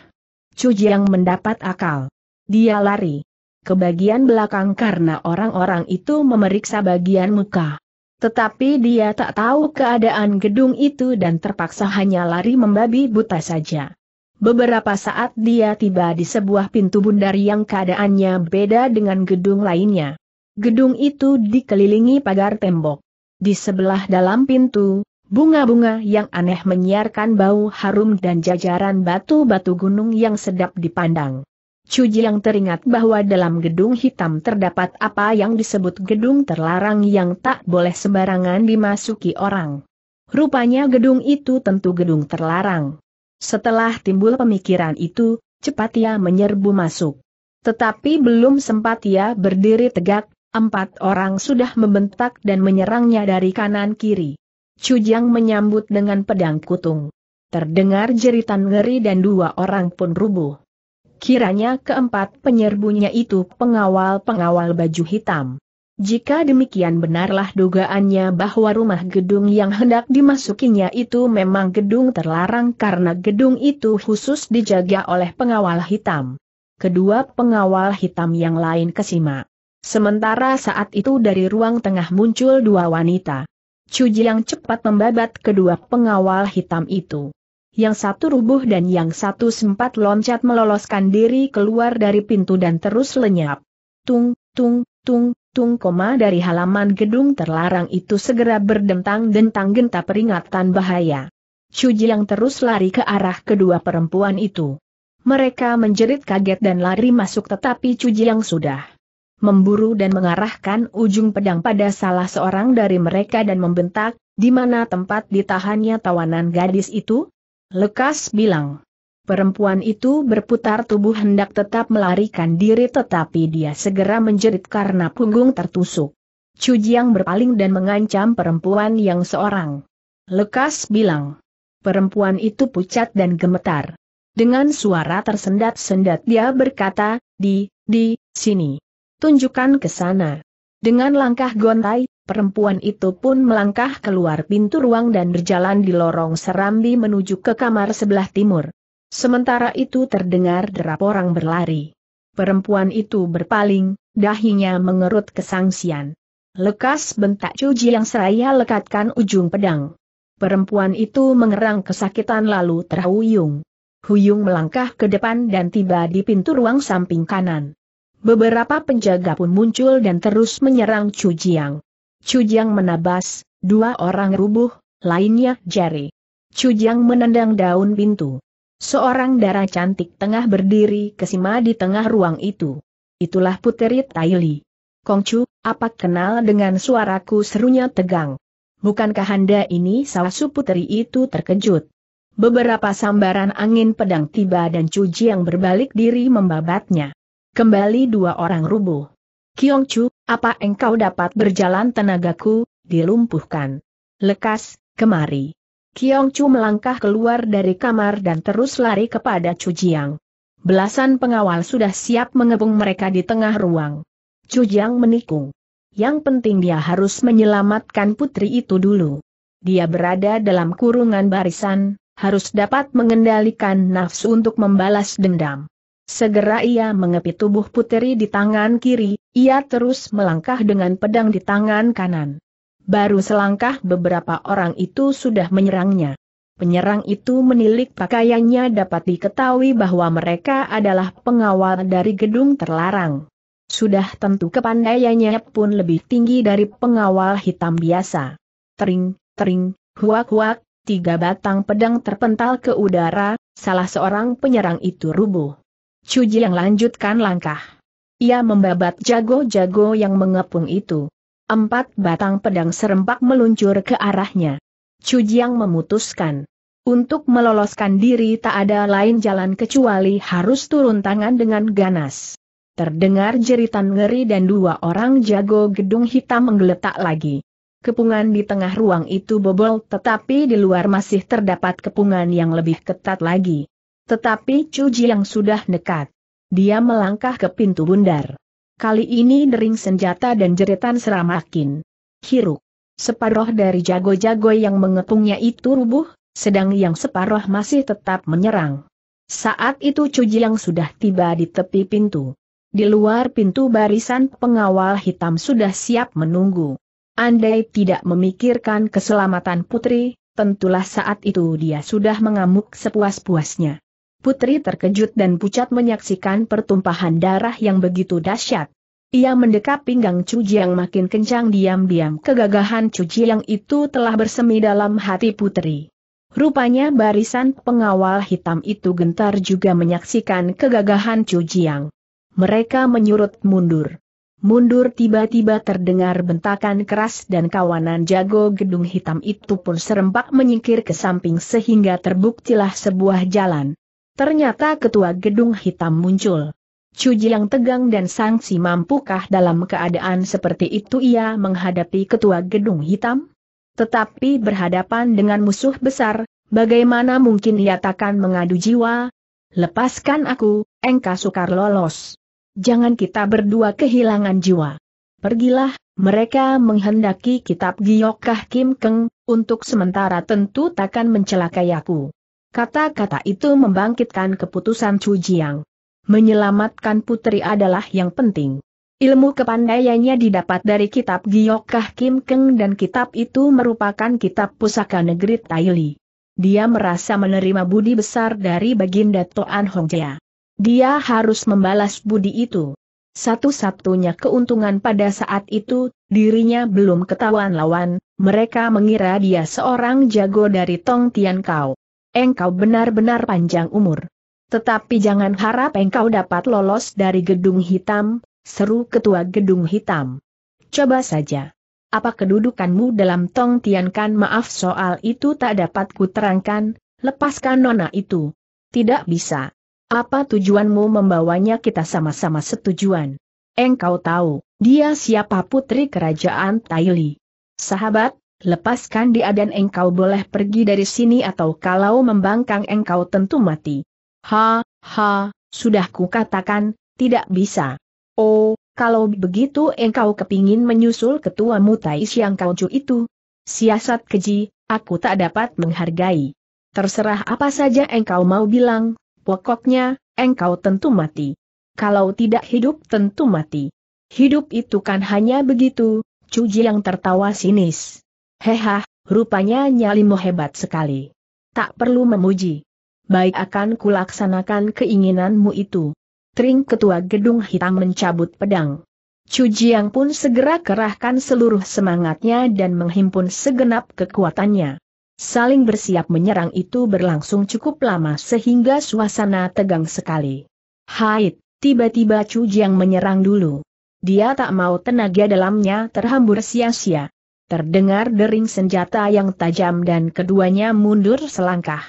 Cujiang mendapat akal. Dia lari ke bagian belakang karena orang-orang itu memeriksa bagian muka. Tetapi dia tak tahu keadaan gedung itu dan terpaksa hanya lari membabi buta saja. Beberapa saat dia tiba di sebuah pintu bundar yang keadaannya beda dengan gedung lainnya. Gedung itu dikelilingi pagar tembok. Di sebelah dalam pintu, bunga-bunga yang aneh menyiarkan bau harum dan jajaran batu-batu gunung yang sedap dipandang. Cuji yang teringat bahwa dalam gedung hitam terdapat apa yang disebut gedung terlarang yang tak boleh sembarangan dimasuki orang. Rupanya gedung itu tentu gedung terlarang. Setelah timbul pemikiran itu, cepat ia menyerbu masuk. Tetapi belum sempat ia berdiri tegak, empat orang sudah membentak dan menyerangnya dari kanan kiri. Cujang menyambut dengan pedang kutung. Terdengar jeritan ngeri dan dua orang pun rubuh. Kiranya keempat penyerbunya itu pengawal-pengawal baju hitam. Jika demikian benarlah dugaannya bahwa rumah gedung yang hendak dimasukinya itu memang gedung terlarang karena gedung itu khusus dijaga oleh pengawal hitam. Kedua pengawal hitam yang lain kesima. Sementara saat itu dari ruang tengah muncul dua wanita. Cuji yang cepat membabat kedua pengawal hitam itu. Yang satu rubuh dan yang satu sempat loncat meloloskan diri keluar dari pintu dan terus lenyap. Tung, tung, tung, tung koma dari halaman gedung terlarang itu segera berdentang-dentang genta peringatan bahaya. Cuji yang terus lari ke arah kedua perempuan itu. Mereka menjerit kaget dan lari masuk tetapi Cuji yang sudah memburu dan mengarahkan ujung pedang pada salah seorang dari mereka dan membentak, di mana tempat ditahannya tawanan gadis itu? Lekas bilang. Perempuan itu berputar tubuh hendak tetap melarikan diri tetapi dia segera menjerit karena punggung tertusuk. Jiang berpaling dan mengancam perempuan yang seorang. Lekas bilang. Perempuan itu pucat dan gemetar. Dengan suara tersendat-sendat dia berkata, di, di, sini. Tunjukkan ke sana. Dengan langkah gontai, perempuan itu pun melangkah keluar pintu ruang dan berjalan di lorong serambi menuju ke kamar sebelah timur. Sementara itu terdengar derap orang berlari. Perempuan itu berpaling, dahinya mengerut kesangsian. Lekas bentak Cujiang yang seraya lekatkan ujung pedang. Perempuan itu mengerang kesakitan lalu terhuyung. Huyung melangkah ke depan dan tiba di pintu ruang samping kanan. Beberapa penjaga pun muncul dan terus menyerang Chu Jiang. Chu Jiang menabas, dua orang rubuh, lainnya jari. Chu Jiang menendang daun pintu. Seorang darah cantik tengah berdiri kesima di tengah ruang itu. Itulah Puteri Taili. Kongcu, apa kenal dengan suaraku serunya tegang? Bukankah Anda ini salah su puteri itu terkejut? Beberapa sambaran angin pedang tiba dan cuci yang berbalik diri membabatnya. Kembali dua orang rubuh. Kiongcu, apa engkau dapat berjalan tenagaku, dilumpuhkan. Lekas, kemari. Kiong Chu melangkah keluar dari kamar dan terus lari kepada Chu Jiang. Belasan pengawal sudah siap mengepung mereka di tengah ruang. Chu Jiang menikung. Yang penting dia harus menyelamatkan putri itu dulu. Dia berada dalam kurungan barisan, harus dapat mengendalikan nafsu untuk membalas dendam. Segera ia mengepit tubuh putri di tangan kiri, ia terus melangkah dengan pedang di tangan kanan baru selangkah beberapa orang itu sudah menyerangnya. Penyerang itu menilik pakaiannya dapat diketahui bahwa mereka adalah pengawal dari gedung terlarang. Sudah tentu kepandaiannya pun lebih tinggi dari pengawal hitam biasa. Tering, tering, huak-huak, tiga batang pedang terpental ke udara, salah seorang penyerang itu rubuh. Cuji yang lanjutkan langkah. Ia membabat jago-jago yang mengepung itu. Empat batang pedang serempak meluncur ke arahnya. Cujiang memutuskan. Untuk meloloskan diri tak ada lain jalan kecuali harus turun tangan dengan ganas. Terdengar jeritan ngeri dan dua orang jago gedung hitam menggeletak lagi. Kepungan di tengah ruang itu bobol tetapi di luar masih terdapat kepungan yang lebih ketat lagi. Tetapi Cuji yang sudah nekat. Dia melangkah ke pintu bundar. Kali ini dering senjata dan jeritan seramakin. Hiruk. Separoh dari jago-jago yang mengepungnya itu rubuh, sedang yang separoh masih tetap menyerang. Saat itu Cuji yang sudah tiba di tepi pintu. Di luar pintu barisan pengawal hitam sudah siap menunggu. Andai tidak memikirkan keselamatan putri, tentulah saat itu dia sudah mengamuk sepuas-puasnya. Putri terkejut dan pucat menyaksikan pertumpahan darah yang begitu dahsyat. Ia mendekap pinggang Cuji yang makin kencang diam-diam kegagahan Cuji yang itu telah bersemi dalam hati putri. Rupanya barisan pengawal hitam itu gentar juga menyaksikan kegagahan Cujiang. Mereka menyurut mundur. Mundur tiba-tiba terdengar bentakan keras dan kawanan jago gedung hitam itu pun serempak menyingkir ke samping sehingga terbuktilah sebuah jalan. Ternyata ketua gedung hitam muncul. Cuji yang tegang dan sangsi mampukah dalam keadaan seperti itu ia menghadapi ketua gedung hitam? Tetapi berhadapan dengan musuh besar, bagaimana mungkin ia takkan mengadu jiwa? Lepaskan aku, engkau sukar lolos. Jangan kita berdua kehilangan jiwa. Pergilah, mereka menghendaki kitab Giokah Kim Keng, untuk sementara tentu takkan mencelakai aku. Kata-kata itu membangkitkan keputusan Chu Jiang. Menyelamatkan putri adalah yang penting. Ilmu kepandaiannya didapat dari kitab Giyokkah Kim Keng dan kitab itu merupakan kitab pusaka negeri Taili. Dia merasa menerima budi besar dari Baginda Toan Jia. Dia harus membalas budi itu. Satu-satunya keuntungan pada saat itu, dirinya belum ketahuan lawan, mereka mengira dia seorang jago dari Tong Tian Kau engkau benar-benar panjang umur. Tetapi jangan harap engkau dapat lolos dari gedung hitam, seru ketua gedung hitam. Coba saja. Apa kedudukanmu dalam Tong Tiankan maaf soal itu tak dapat kuterangkan, lepaskan nona itu. Tidak bisa. Apa tujuanmu membawanya kita sama-sama setujuan. Engkau tahu, dia siapa putri kerajaan Taili. Sahabat, lepaskan dia dan engkau boleh pergi dari sini atau kalau membangkang engkau tentu mati. Ha, ha, sudah kukatakan, tidak bisa. Oh, kalau begitu engkau kepingin menyusul ketua mutais yang kau cu itu. Siasat keji, aku tak dapat menghargai. Terserah apa saja engkau mau bilang, pokoknya, engkau tentu mati. Kalau tidak hidup tentu mati. Hidup itu kan hanya begitu, Cuji yang tertawa sinis. Heha, rupanya nyalimu hebat sekali. Tak perlu memuji. Baik akan kulaksanakan keinginanmu itu. Tring ketua gedung hitam mencabut pedang. Jiang pun segera kerahkan seluruh semangatnya dan menghimpun segenap kekuatannya. Saling bersiap menyerang itu berlangsung cukup lama sehingga suasana tegang sekali. Haid, tiba-tiba Jiang menyerang dulu. Dia tak mau tenaga dalamnya terhambur sia-sia. Terdengar dering senjata yang tajam dan keduanya mundur selangkah.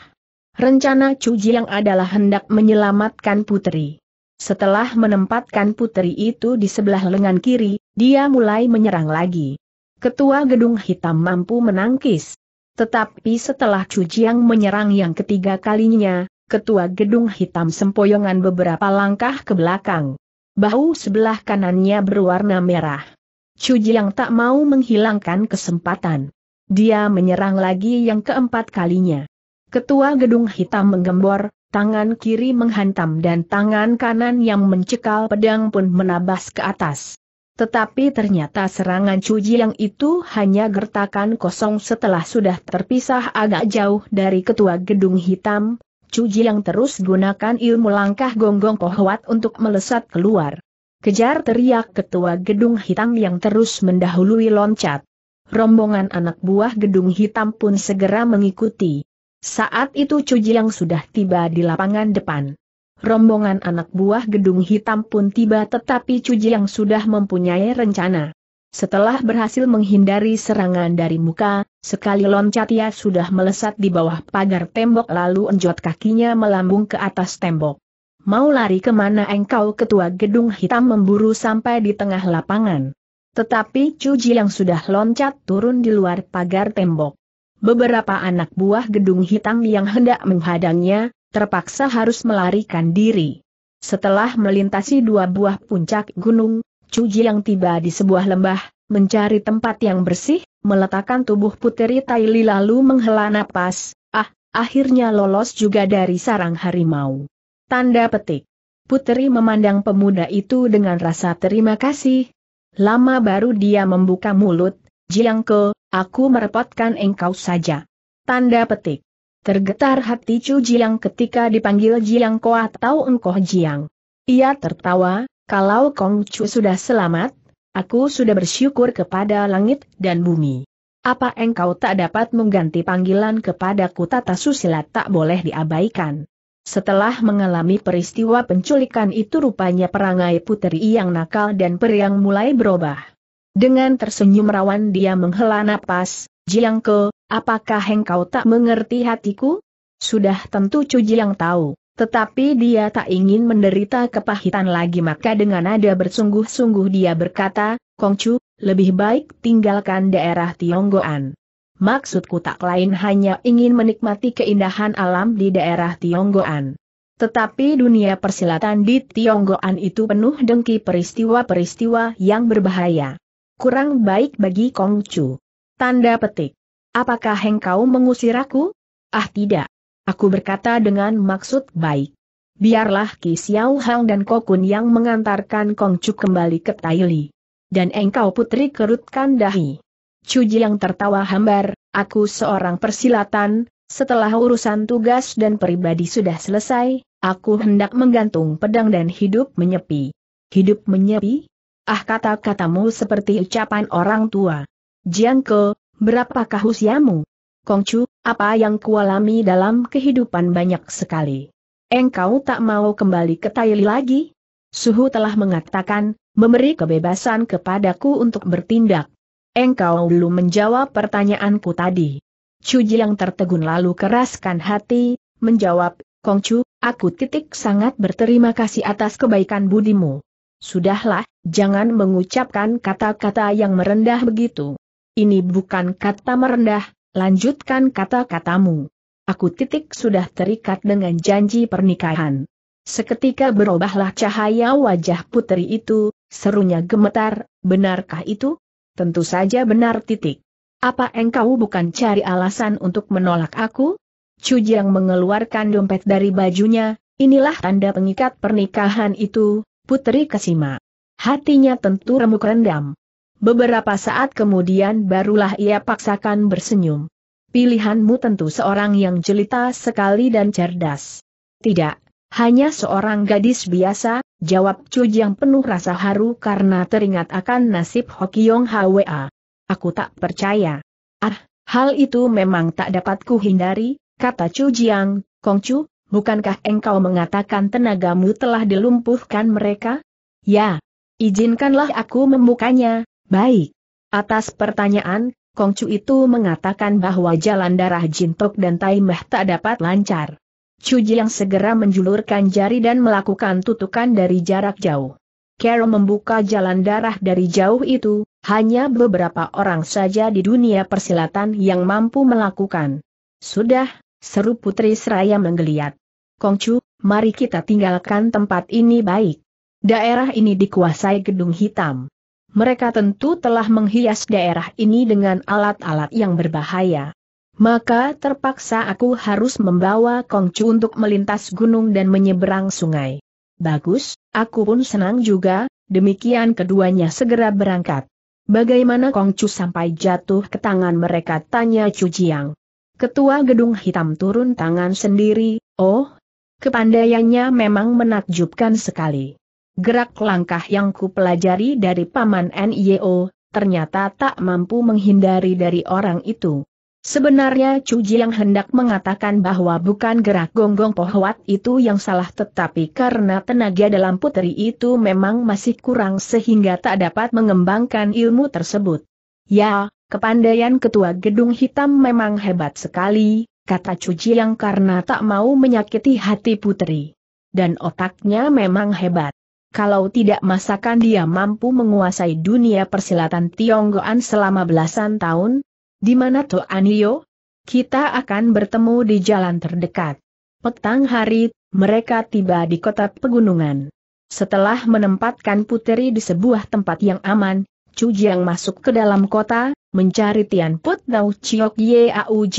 Rencana Chu Jiang adalah hendak menyelamatkan putri. Setelah menempatkan putri itu di sebelah lengan kiri, dia mulai menyerang lagi. Ketua Gedung Hitam mampu menangkis. Tetapi setelah Chu Jiang menyerang yang ketiga kalinya, Ketua Gedung Hitam sempoyongan beberapa langkah ke belakang. Bahu sebelah kanannya berwarna merah. Chu Jiang tak mau menghilangkan kesempatan. Dia menyerang lagi yang keempat kalinya. Ketua gedung hitam menggembor, tangan kiri menghantam dan tangan kanan yang mencekal pedang pun menabas ke atas. Tetapi ternyata serangan Chu yang itu hanya gertakan kosong setelah sudah terpisah agak jauh dari ketua gedung hitam, Chu yang terus gunakan ilmu langkah gonggong kohwat untuk melesat keluar. Kejar teriak ketua gedung hitam yang terus mendahului loncat. Rombongan anak buah gedung hitam pun segera mengikuti. Saat itu Cuji yang sudah tiba di lapangan depan. Rombongan anak buah gedung hitam pun tiba tetapi Cuji yang sudah mempunyai rencana. Setelah berhasil menghindari serangan dari muka, sekali loncat ia sudah melesat di bawah pagar tembok lalu enjot kakinya melambung ke atas tembok. Mau lari kemana engkau ketua gedung hitam memburu sampai di tengah lapangan. Tetapi Cuji yang sudah loncat turun di luar pagar tembok. Beberapa anak buah gedung hitam yang hendak menghadangnya, terpaksa harus melarikan diri. Setelah melintasi dua buah puncak gunung, Cuji yang tiba di sebuah lembah, mencari tempat yang bersih, meletakkan tubuh puteri Taili lalu menghela napas, ah, akhirnya lolos juga dari sarang harimau. Tanda petik. Puteri memandang pemuda itu dengan rasa terima kasih. Lama baru dia membuka mulut, Jiangko, aku merepotkan engkau saja. Tanda petik. Tergetar hati Chu Jiang ketika dipanggil Ko atau Engkoh Jiang. Ia tertawa, kalau Kong Chu sudah selamat, aku sudah bersyukur kepada langit dan bumi. Apa engkau tak dapat mengganti panggilan kepadaku tata susila tak boleh diabaikan. Setelah mengalami peristiwa penculikan itu rupanya perangai puteri yang nakal dan periang mulai berubah. Dengan tersenyum rawan dia menghela napas, Jiangke, apakah engkau tak mengerti hatiku? Sudah tentu Cu Jiang tahu, tetapi dia tak ingin menderita kepahitan lagi maka dengan nada bersungguh-sungguh dia berkata, Kongcu, lebih baik tinggalkan daerah Tionggoan maksudku tak lain hanya ingin menikmati keindahan alam di daerah Tionggoan. Tetapi dunia persilatan di Tionggoan itu penuh dengki peristiwa-peristiwa yang berbahaya. Kurang baik bagi Kongcu. Tanda petik. Apakah engkau mengusir aku? Ah tidak. Aku berkata dengan maksud baik. Biarlah Ki Xiao Hang dan Kokun yang mengantarkan Kongcu kembali ke Taili. Dan engkau putri kerutkan dahi yang tertawa hambar, aku seorang persilatan, setelah urusan tugas dan pribadi sudah selesai, aku hendak menggantung pedang dan hidup menyepi. Hidup menyepi? Ah kata-katamu seperti ucapan orang tua. Jiangke, berapakah usiamu? Kongcu, apa yang kualami dalam kehidupan banyak sekali. Engkau tak mau kembali ke Taili lagi? Suhu telah mengatakan, memberi kebebasan kepadaku untuk bertindak. Engkau belum menjawab pertanyaanku tadi. Cuji yang tertegun lalu keraskan hati, menjawab, Kongcu, aku titik sangat berterima kasih atas kebaikan budimu. Sudahlah, jangan mengucapkan kata-kata yang merendah begitu. Ini bukan kata merendah, lanjutkan kata-katamu. Aku titik sudah terikat dengan janji pernikahan. Seketika berubahlah cahaya wajah putri itu, serunya gemetar, benarkah itu? Tentu saja benar titik. Apa engkau bukan cari alasan untuk menolak aku? Jiang mengeluarkan dompet dari bajunya, inilah tanda pengikat pernikahan itu, Putri Kesima. Hatinya tentu remuk rendam. Beberapa saat kemudian barulah ia paksakan bersenyum. Pilihanmu tentu seorang yang jelita sekali dan cerdas. Tidak, hanya seorang gadis biasa, Jawab Chu yang penuh rasa haru karena teringat akan nasib Hokiong Hwa. Aku tak percaya. Ah, hal itu memang tak dapat hindari, kata Chu Jiang, Kong Chu, bukankah engkau mengatakan tenagamu telah dilumpuhkan mereka? Ya, izinkanlah aku membukanya, baik. Atas pertanyaan, Kongcu itu mengatakan bahwa jalan darah Jintok dan Taimah tak dapat lancar. Cuji yang segera menjulurkan jari dan melakukan tutukan dari jarak jauh. Carol membuka jalan darah dari jauh itu, hanya beberapa orang saja di dunia persilatan yang mampu melakukan. Sudah, seru Putri Seraya menggeliat. Kongcu, mari kita tinggalkan tempat ini baik. Daerah ini dikuasai gedung hitam. Mereka tentu telah menghias daerah ini dengan alat-alat yang berbahaya. Maka terpaksa aku harus membawa Kongcu untuk melintas gunung dan menyeberang sungai. Bagus, aku pun senang juga, demikian keduanya segera berangkat. Bagaimana Kongcu sampai jatuh ke tangan mereka tanya Jiang. Ketua gedung hitam turun tangan sendiri, oh, kepandaiannya memang menakjubkan sekali. Gerak langkah yang kupelajari dari Paman NIO, ternyata tak mampu menghindari dari orang itu. Sebenarnya Chu yang hendak mengatakan bahwa bukan gerak gonggong pohwat itu yang salah tetapi karena tenaga dalam putri itu memang masih kurang sehingga tak dapat mengembangkan ilmu tersebut. Ya, kepandaian ketua gedung hitam memang hebat sekali, kata Chu yang karena tak mau menyakiti hati putri. Dan otaknya memang hebat. Kalau tidak masakan dia mampu menguasai dunia persilatan Tionggoan selama belasan tahun, di mana tuh Anio? Kita akan bertemu di jalan terdekat. Petang hari, mereka tiba di kota pegunungan. Setelah menempatkan puteri di sebuah tempat yang aman, Chu Jiang masuk ke dalam kota, mencari Tian Put Dao Chiok Yeauj.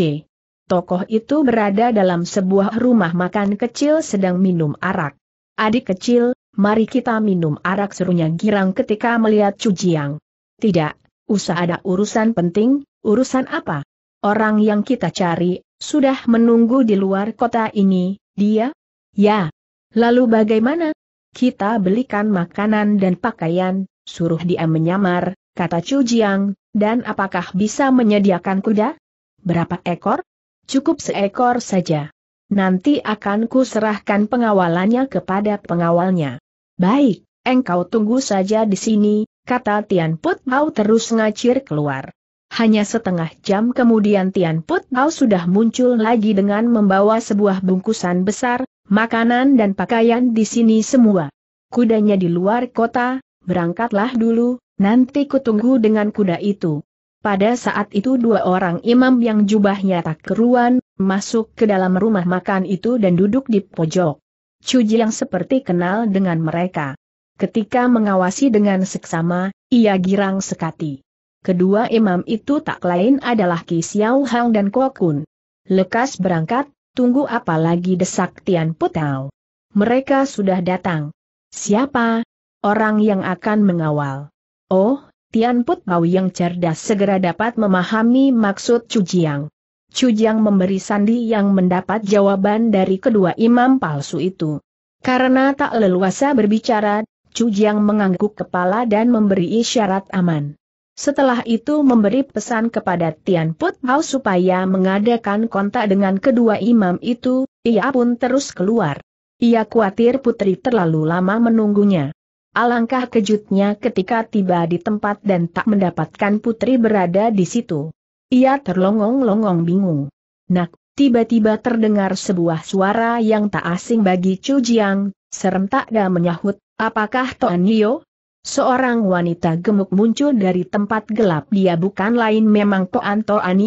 Tokoh itu berada dalam sebuah rumah makan kecil sedang minum arak. Adik kecil, mari kita minum arak serunya girang ketika melihat Chu Jiang. Tidak, usah ada urusan penting, urusan apa? Orang yang kita cari, sudah menunggu di luar kota ini, dia? Ya. Lalu bagaimana? Kita belikan makanan dan pakaian, suruh dia menyamar, kata Chu Jiang, dan apakah bisa menyediakan kuda? Berapa ekor? Cukup seekor saja. Nanti akan kuserahkan pengawalannya kepada pengawalnya. Baik, engkau tunggu saja di sini, kata Tian Put Hao terus ngacir keluar. Hanya setengah jam kemudian Tian Put Hao sudah muncul lagi dengan membawa sebuah bungkusan besar, makanan dan pakaian di sini semua. Kudanya di luar kota, berangkatlah dulu, nanti kutunggu dengan kuda itu. Pada saat itu dua orang imam yang jubahnya tak keruan, masuk ke dalam rumah makan itu dan duduk di pojok. Cuji yang seperti kenal dengan mereka. Ketika mengawasi dengan seksama, ia girang sekati. Kedua imam itu tak lain adalah Ki Xiao Hang dan Kun. Lekas berangkat, tunggu apa lagi desak Tian Putau. Mereka sudah datang. Siapa? Orang yang akan mengawal. Oh, Tian Putau yang cerdas segera dapat memahami maksud Jiang. Chu Jiang memberi sandi yang mendapat jawaban dari kedua imam palsu itu. Karena tak leluasa berbicara, Cujiang mengangguk kepala dan memberi isyarat aman. Setelah itu memberi pesan kepada Tian Put Hao supaya mengadakan kontak dengan kedua imam itu, ia pun terus keluar. Ia khawatir putri terlalu lama menunggunya. Alangkah kejutnya ketika tiba di tempat dan tak mendapatkan putri berada di situ. Ia terlongong-longong bingung. Nak, tiba-tiba terdengar sebuah suara yang tak asing bagi Chu Jiang, ada menyahut, apakah Toan Nio? Seorang wanita gemuk muncul dari tempat gelap dia bukan lain memang Toan Toan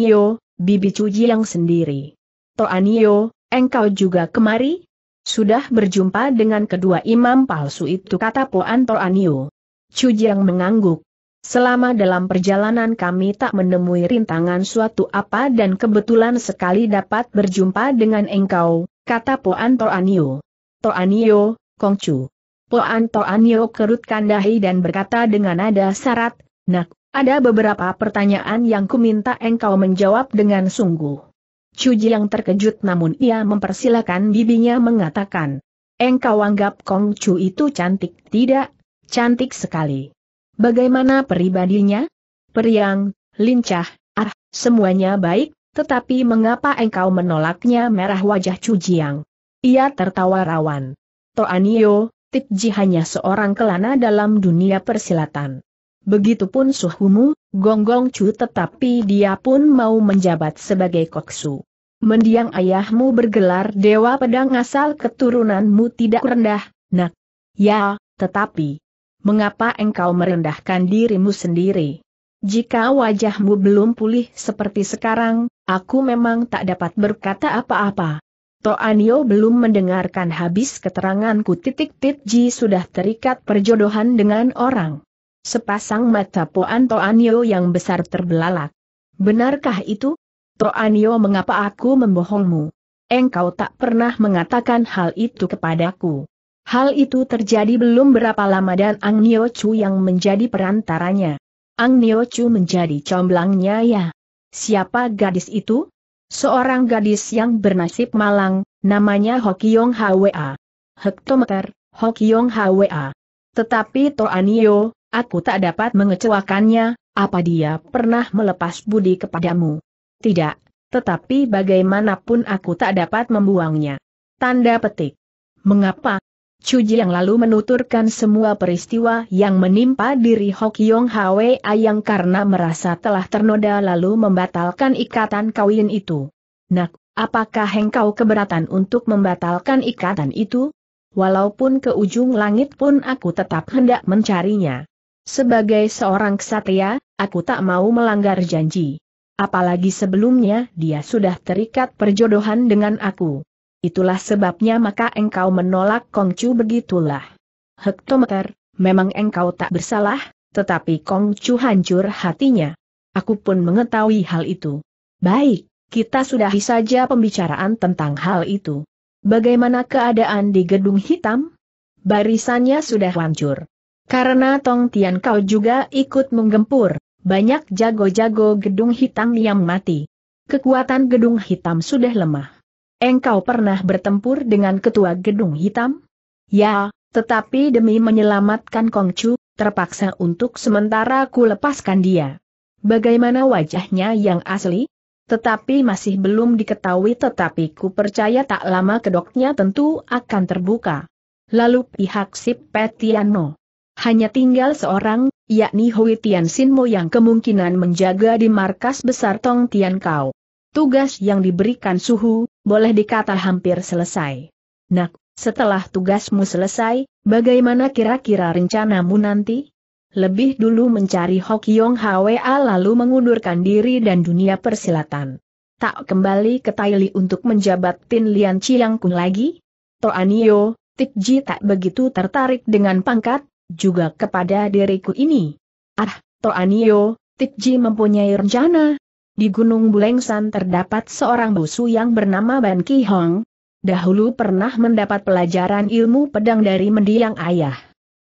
bibi Cuji yang sendiri. Toan engkau juga kemari? Sudah berjumpa dengan kedua imam palsu itu kata Poan Toan Cuji yang mengangguk. Selama dalam perjalanan kami tak menemui rintangan suatu apa dan kebetulan sekali dapat berjumpa dengan engkau, kata Poan Toanio. Toanio, Kongcu. Poan Toanio kerutkan dahi dan berkata dengan nada syarat, Nak, ada beberapa pertanyaan yang kuminta engkau menjawab dengan sungguh. Cuji yang terkejut namun ia mempersilahkan bibinya mengatakan, Engkau anggap Kongcu itu cantik? Tidak, cantik sekali. Bagaimana pribadinya? Periang, lincah, ah, semuanya baik, tetapi mengapa engkau menolaknya merah wajah Chu yang. Ia tertawa rawan. Toanio, Titji hanya seorang kelana dalam dunia persilatan. Begitupun Suhumu, Gonggong Chu tetapi dia pun mau menjabat sebagai koksu. Mendiang ayahmu bergelar Dewa Pedang asal keturunanmu tidak rendah, nak. Ya, tetapi, mengapa engkau merendahkan dirimu sendiri? Jika wajahmu belum pulih seperti sekarang, aku memang tak dapat berkata apa-apa, Anio belum mendengarkan habis keteranganku titik Ji sudah terikat perjodohan dengan orang. Sepasang mata Poan Anio yang besar terbelalak. Benarkah itu? Anio, mengapa aku membohongmu? Engkau tak pernah mengatakan hal itu kepadaku. Hal itu terjadi belum berapa lama dan Ang Nio Chu yang menjadi perantaranya. Ang Nio Chu menjadi comblangnya ya. Siapa gadis itu? Seorang gadis yang bernasib malang, namanya Hokiong Hwa. Hektometer, Hokiong Hwa. Tetapi Toanio, aku tak dapat mengecewakannya, apa dia pernah melepas budi kepadamu? Tidak, tetapi bagaimanapun aku tak dapat membuangnya. Tanda petik. Mengapa, Cuji yang lalu menuturkan semua peristiwa yang menimpa diri Yong Hwe yang karena merasa telah ternoda lalu membatalkan ikatan kawin itu. Nak, apakah engkau keberatan untuk membatalkan ikatan itu? Walaupun ke ujung langit pun aku tetap hendak mencarinya. Sebagai seorang ksatria, aku tak mau melanggar janji. Apalagi sebelumnya dia sudah terikat perjodohan dengan aku. Itulah sebabnya maka engkau menolak Kongcu begitulah. Hektometer, memang engkau tak bersalah, tetapi Kongcu hancur hatinya. Aku pun mengetahui hal itu. Baik, kita sudah sudahi saja pembicaraan tentang hal itu. Bagaimana keadaan di gedung hitam? Barisannya sudah hancur. Karena Tong Tian kau juga ikut menggempur, banyak jago-jago gedung hitam yang mati. Kekuatan gedung hitam sudah lemah. Engkau pernah bertempur dengan ketua gedung hitam? Ya, tetapi demi menyelamatkan Kongcu, terpaksa untuk sementara ku lepaskan dia. Bagaimana wajahnya yang asli? Tetapi masih belum diketahui tetapi ku percaya tak lama kedoknya tentu akan terbuka. Lalu pihak Sip Petiano. Hanya tinggal seorang, yakni Hui Tian Sinmo yang kemungkinan menjaga di markas besar Tong Tian Kau. Tugas yang diberikan Suhu, boleh dikata hampir selesai. Nak, setelah tugasmu selesai, bagaimana kira-kira rencanamu nanti? Lebih dulu mencari Yong Hwa lalu mengundurkan diri dan dunia persilatan. Tak kembali ke Taili untuk menjabat Tin Lian Chiang Kun lagi? Toanio, Ji tak begitu tertarik dengan pangkat, juga kepada diriku ini. Ah, Toanio, Ji mempunyai rencana, di Gunung Bulengsan terdapat seorang busu yang bernama Ban Ki Hong. Dahulu pernah mendapat pelajaran ilmu pedang dari mendiang ayah.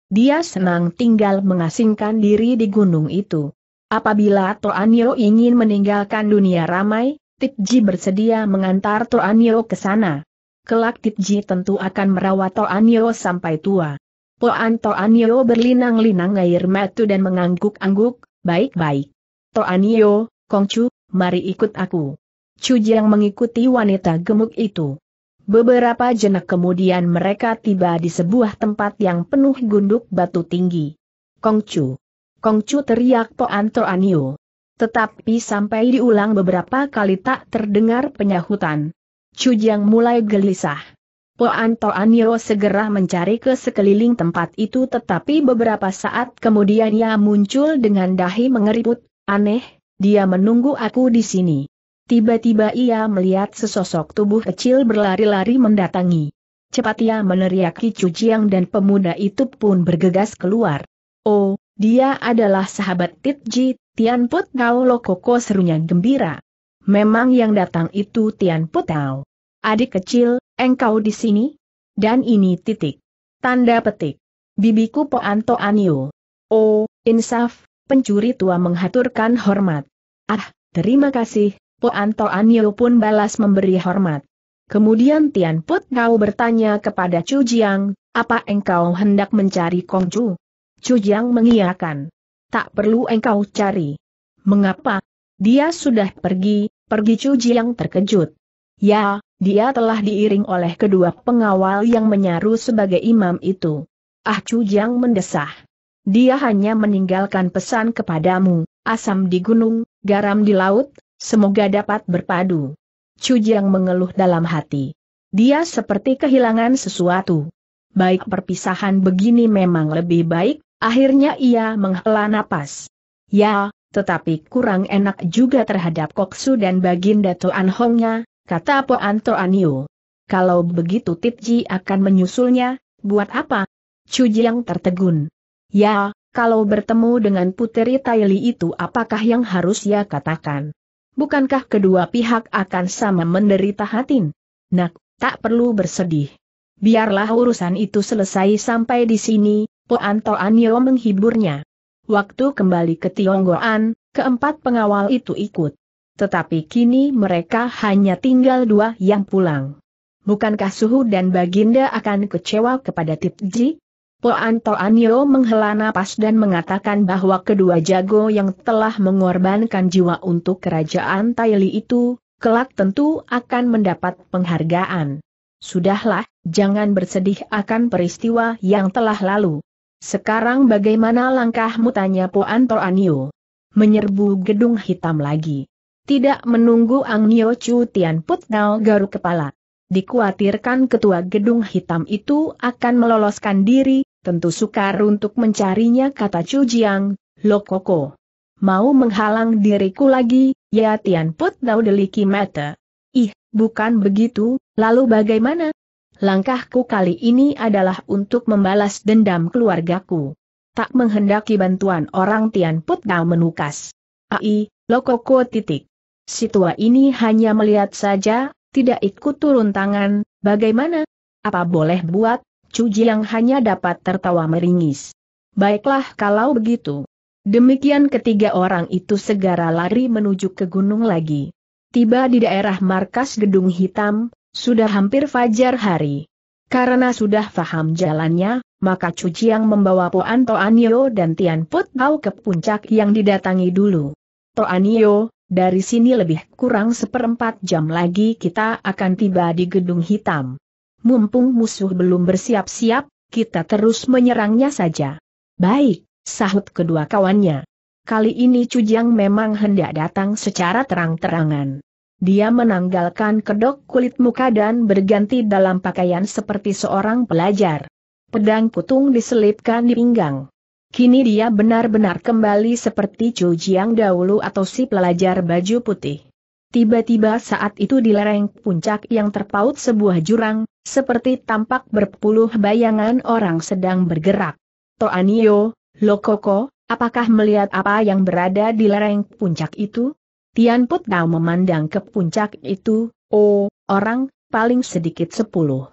Dia senang tinggal mengasingkan diri di gunung itu. Apabila Toan ingin meninggalkan dunia ramai, Titji bersedia mengantar Toan ke sana. Kelak Titji tentu akan merawat Toan sampai tua. Poan Toan Yo berlinang-linang air mata dan mengangguk-angguk, baik-baik. Toan Yo, Kongcu, mari ikut aku. Cujiang mengikuti wanita gemuk itu. Beberapa jenak kemudian mereka tiba di sebuah tempat yang penuh gunduk batu tinggi. Kongcu. Kongcu teriak Po Antonio. Tetapi sampai diulang beberapa kali tak terdengar penyahutan. Cujiang mulai gelisah. Po Antonio segera mencari ke sekeliling tempat itu tetapi beberapa saat kemudian ia muncul dengan dahi mengeriput, aneh, dia menunggu aku di sini. Tiba-tiba ia melihat sesosok tubuh kecil berlari-lari mendatangi. Cepat ia meneriaki Cujiang dan pemuda itu pun bergegas keluar. Oh, dia adalah sahabat Tit Titji, Tian Put Gao Lokoko serunya gembira. Memang yang datang itu Tian Put Gao. Adik kecil, engkau di sini? Dan ini titik. Tanda petik. Bibiku Poanto Anio. Oh, insaf, pencuri tua menghaturkan hormat. Ah, terima kasih, Po Anto Anio pun balas memberi hormat. Kemudian Tian Put Kau bertanya kepada Chu Jiang, apa engkau hendak mencari Kong Chu? Chu Jiang mengiyakan. Tak perlu engkau cari. Mengapa? Dia sudah pergi, pergi Chu Jiang terkejut. Ya, dia telah diiring oleh kedua pengawal yang menyaru sebagai imam itu. Ah Chu Jiang mendesah. Dia hanya meninggalkan pesan kepadamu, asam di gunung, garam di laut, semoga dapat berpadu. Jiang mengeluh dalam hati. Dia seperti kehilangan sesuatu. Baik perpisahan begini memang lebih baik, akhirnya ia menghela napas. Ya, tetapi kurang enak juga terhadap Koksu dan Baginda Toan Hongnya, kata Po Yu. Kalau begitu Titji akan menyusulnya, buat apa? Jiang tertegun. Ya, kalau bertemu dengan puteri Taili itu apakah yang harus ia katakan? Bukankah kedua pihak akan sama menderita hatin? Nak, tak perlu bersedih. Biarlah urusan itu selesai sampai di sini, Po Anto Anio menghiburnya. Waktu kembali ke Tionggoan, keempat pengawal itu ikut. Tetapi kini mereka hanya tinggal dua yang pulang. Bukankah Suhu dan Baginda akan kecewa kepada Tipji? Po Anio menghela napas dan mengatakan bahwa kedua jago yang telah mengorbankan jiwa untuk kerajaan Taili itu, kelak tentu akan mendapat penghargaan. Sudahlah, jangan bersedih akan peristiwa yang telah lalu. Sekarang bagaimana langkahmu tanya Po Anio? Menyerbu gedung hitam lagi. Tidak menunggu Ang Nio Chu Tian Put Nao garuk kepala. Dikuatirkan ketua gedung hitam itu akan meloloskan diri, tentu sukar untuk mencarinya kata Chu Jiang, Lokoko. Mau menghalang diriku lagi, ya Tian Put Dao Deliki Mata. Ih, bukan begitu, lalu bagaimana? Langkahku kali ini adalah untuk membalas dendam keluargaku. Tak menghendaki bantuan orang Tian Put Dao menukas. Ai, Lokoko titik. Si tua ini hanya melihat saja, tidak ikut turun tangan, bagaimana? Apa boleh buat, Cuci yang hanya dapat tertawa meringis. Baiklah kalau begitu. Demikian ketiga orang itu segera lari menuju ke gunung lagi. Tiba di daerah markas gedung hitam, sudah hampir fajar hari. Karena sudah faham jalannya, maka Cuci yang membawa Poan Toanio dan Tian Put Bau ke puncak yang didatangi dulu. Toanio, dari sini lebih kurang seperempat jam lagi kita akan tiba di gedung hitam. Mumpung musuh belum bersiap-siap, kita terus menyerangnya saja. Baik, sahut kedua kawannya. Kali ini Cujang memang hendak datang secara terang-terangan. Dia menanggalkan kedok kulit muka dan berganti dalam pakaian seperti seorang pelajar. Pedang kutung diselipkan di pinggang. Kini dia benar-benar kembali seperti Cu Jiang dahulu atau si pelajar baju putih. Tiba-tiba saat itu di lereng puncak yang terpaut sebuah jurang, seperti tampak berpuluh bayangan orang sedang bergerak. Toanio, Lokoko, apakah melihat apa yang berada di lereng puncak itu? Tian Put memandang ke puncak itu, oh, orang, paling sedikit sepuluh.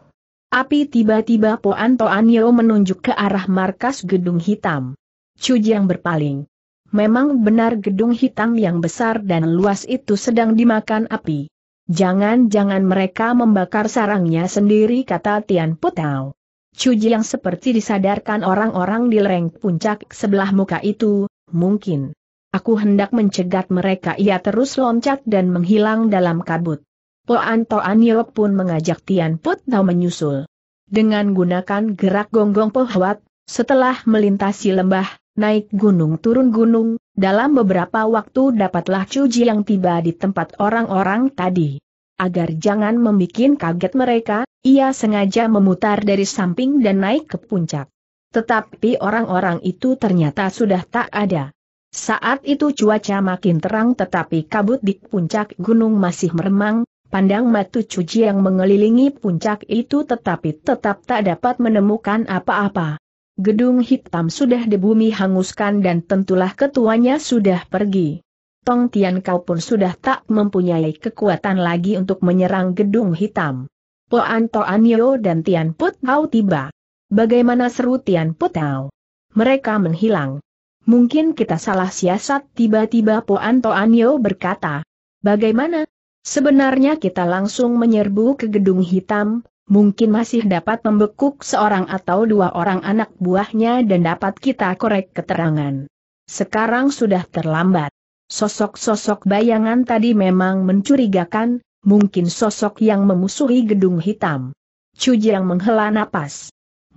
Api tiba-tiba Poan Toanio menunjuk ke arah markas gedung hitam. Jiang berpaling. Memang benar gedung hitam yang besar dan luas itu sedang dimakan api. Jangan-jangan mereka membakar sarangnya sendiri kata Tian Putau. Cuji yang seperti disadarkan orang-orang di lereng puncak sebelah muka itu, mungkin. Aku hendak mencegat mereka ia terus loncat dan menghilang dalam kabut. Poan Toan Yop pun mengajak Tian Put Tau menyusul. Dengan gunakan gerak gonggong pohwat, setelah melintasi lembah, naik gunung turun gunung, dalam beberapa waktu dapatlah cuji yang tiba di tempat orang-orang tadi. Agar jangan membuat kaget mereka, ia sengaja memutar dari samping dan naik ke puncak. Tetapi orang-orang itu ternyata sudah tak ada. Saat itu cuaca makin terang tetapi kabut di puncak gunung masih meremang, pandang matu cuci yang mengelilingi puncak itu tetapi tetap tak dapat menemukan apa-apa. Gedung hitam sudah dibumi hanguskan dan tentulah ketuanya sudah pergi. Tong Tian Kau pun sudah tak mempunyai kekuatan lagi untuk menyerang gedung hitam. Poan Toan Anio dan Tian Put Tau tiba. Bagaimana seru Tian Put Tau? Mereka menghilang. Mungkin kita salah siasat tiba-tiba Poan Toan Anio berkata. Bagaimana? Sebenarnya kita langsung menyerbu ke gedung hitam, mungkin masih dapat membekuk seorang atau dua orang anak buahnya dan dapat kita korek keterangan. Sekarang sudah terlambat. Sosok-sosok bayangan tadi memang mencurigakan, mungkin sosok yang memusuhi gedung hitam. Cuji menghela napas.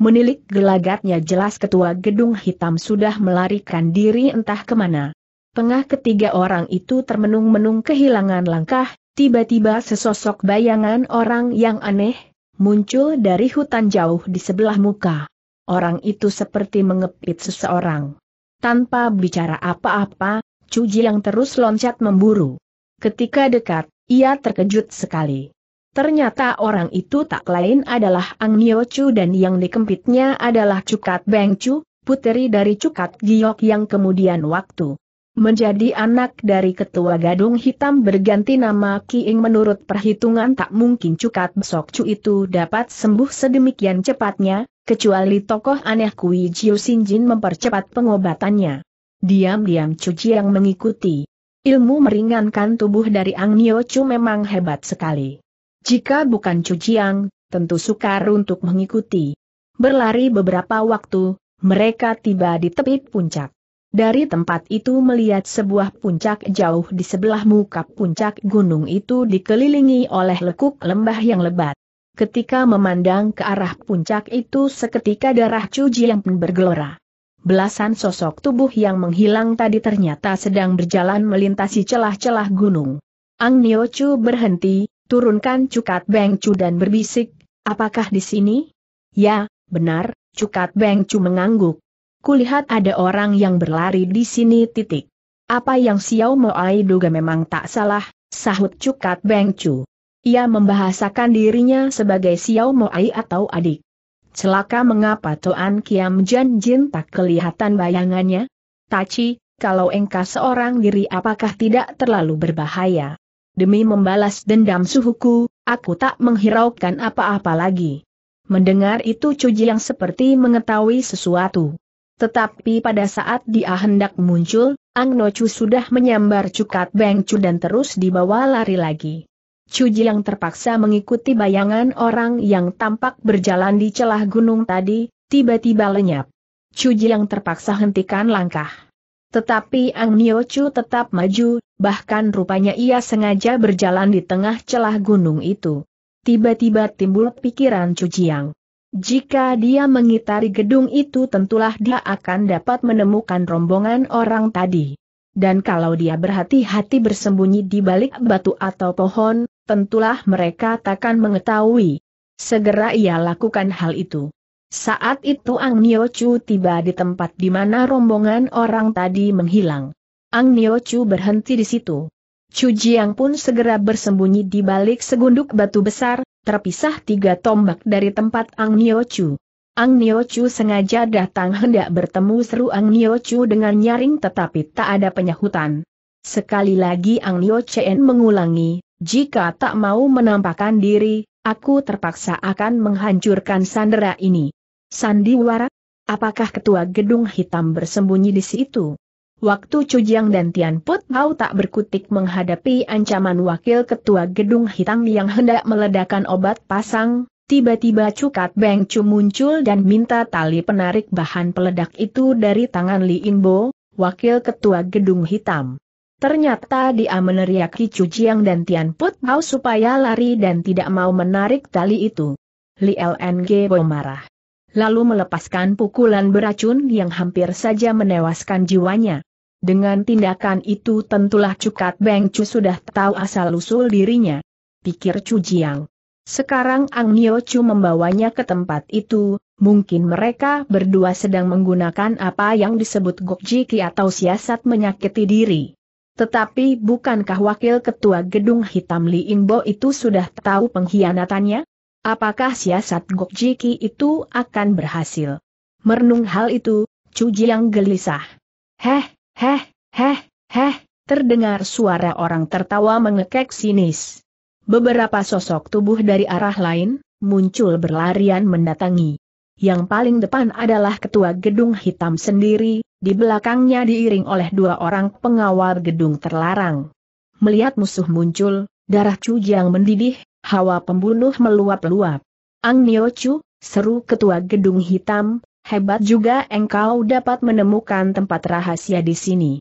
Menilik gelagatnya jelas ketua gedung hitam sudah melarikan diri entah kemana. Tengah ketiga orang itu termenung-menung kehilangan langkah, tiba-tiba sesosok bayangan orang yang aneh, muncul dari hutan jauh di sebelah muka. Orang itu seperti mengepit seseorang. Tanpa bicara apa-apa, Cuji yang terus loncat memburu. Ketika dekat, ia terkejut sekali. Ternyata orang itu tak lain adalah Ang Nio Chu dan yang dikempitnya adalah Cukat Beng Chu, puteri dari Cukat Giok yang kemudian waktu Menjadi anak dari ketua gadung hitam berganti nama Ki Ing menurut perhitungan tak mungkin Cukat Besok Cu itu dapat sembuh sedemikian cepatnya, kecuali tokoh aneh Kui Jiu Jin mempercepat pengobatannya. Diam-diam Cuci yang mengikuti. Ilmu meringankan tubuh dari Ang Nio Chu memang hebat sekali. Jika bukan Cuci yang, tentu sukar untuk mengikuti. Berlari beberapa waktu, mereka tiba di tepi puncak. Dari tempat itu melihat sebuah puncak jauh di sebelah muka puncak gunung itu dikelilingi oleh lekuk lembah yang lebat. Ketika memandang ke arah puncak itu seketika darah yang yang bergelora. Belasan sosok tubuh yang menghilang tadi ternyata sedang berjalan melintasi celah-celah gunung. Ang Nio Chu berhenti, turunkan Cukat Beng Chu dan berbisik, apakah di sini? Ya, benar, Cukat Beng Chu mengangguk kulihat ada orang yang berlari di sini titik. Apa yang Xiao Moai duga memang tak salah, sahut Cukat Beng Chu. Ia membahasakan dirinya sebagai Xiao Moai atau adik. Celaka mengapa tuan Kiam Jan Jin tak kelihatan bayangannya? Taci, kalau engkau seorang diri apakah tidak terlalu berbahaya? Demi membalas dendam suhuku, aku tak menghiraukan apa-apa lagi. Mendengar itu Cuji yang seperti mengetahui sesuatu. Tetapi pada saat dia hendak muncul, Ang Nochu sudah menyambar cukat Beng Chu dan terus dibawa lari lagi. Chu yang terpaksa mengikuti bayangan orang yang tampak berjalan di celah gunung tadi, tiba-tiba lenyap. Chu yang terpaksa hentikan langkah. Tetapi Ang Niochu tetap maju, bahkan rupanya ia sengaja berjalan di tengah celah gunung itu. Tiba-tiba timbul pikiran Chu Jiang. Jika dia mengitari gedung itu tentulah dia akan dapat menemukan rombongan orang tadi. Dan kalau dia berhati-hati bersembunyi di balik batu atau pohon, tentulah mereka takkan mengetahui. Segera ia lakukan hal itu. Saat itu Ang Nio Chu tiba di tempat di mana rombongan orang tadi menghilang. Ang Nio Chu berhenti di situ. Chu Jiang pun segera bersembunyi di balik segunduk batu besar, terpisah tiga tombak dari tempat Ang Nio Chu. Ang Nio Chu sengaja datang hendak bertemu seru Ang Nio Chu dengan nyaring tetapi tak ada penyahutan. Sekali lagi Ang Nio Chen mengulangi, jika tak mau menampakkan diri, aku terpaksa akan menghancurkan sandera ini. Sandiwara? Apakah ketua gedung hitam bersembunyi di situ? Waktu Jiang dan Tian Put Hau tak berkutik menghadapi ancaman wakil ketua gedung hitam yang hendak meledakan obat pasang, tiba-tiba Cukat Beng Chu muncul dan minta tali penarik bahan peledak itu dari tangan Li Inbo, wakil ketua gedung hitam. Ternyata dia meneriaki Jiang dan Tian Put Hau supaya lari dan tidak mau menarik tali itu. Li LNG Bo marah. Lalu melepaskan pukulan beracun yang hampir saja menewaskan jiwanya. Dengan tindakan itu tentulah Cukat Beng Chu sudah tahu asal-usul dirinya. Pikir Chu Jiang. Sekarang Ang Nio cu membawanya ke tempat itu, mungkin mereka berdua sedang menggunakan apa yang disebut gokjiki atau siasat menyakiti diri. Tetapi bukankah wakil ketua gedung hitam Li Ingbo itu sudah tahu pengkhianatannya? Apakah siasat gokjiki itu akan berhasil? Merenung hal itu, Chu Jiang gelisah. Heh, Heh, heh, heh, terdengar suara orang tertawa mengekek sinis. Beberapa sosok tubuh dari arah lain, muncul berlarian mendatangi. Yang paling depan adalah ketua gedung hitam sendiri, di belakangnya diiring oleh dua orang pengawal gedung terlarang. Melihat musuh muncul, darah Cujang mendidih, hawa pembunuh meluap-luap. Ang Nio Chu, seru ketua gedung hitam, hebat juga engkau dapat menemukan tempat rahasia di sini.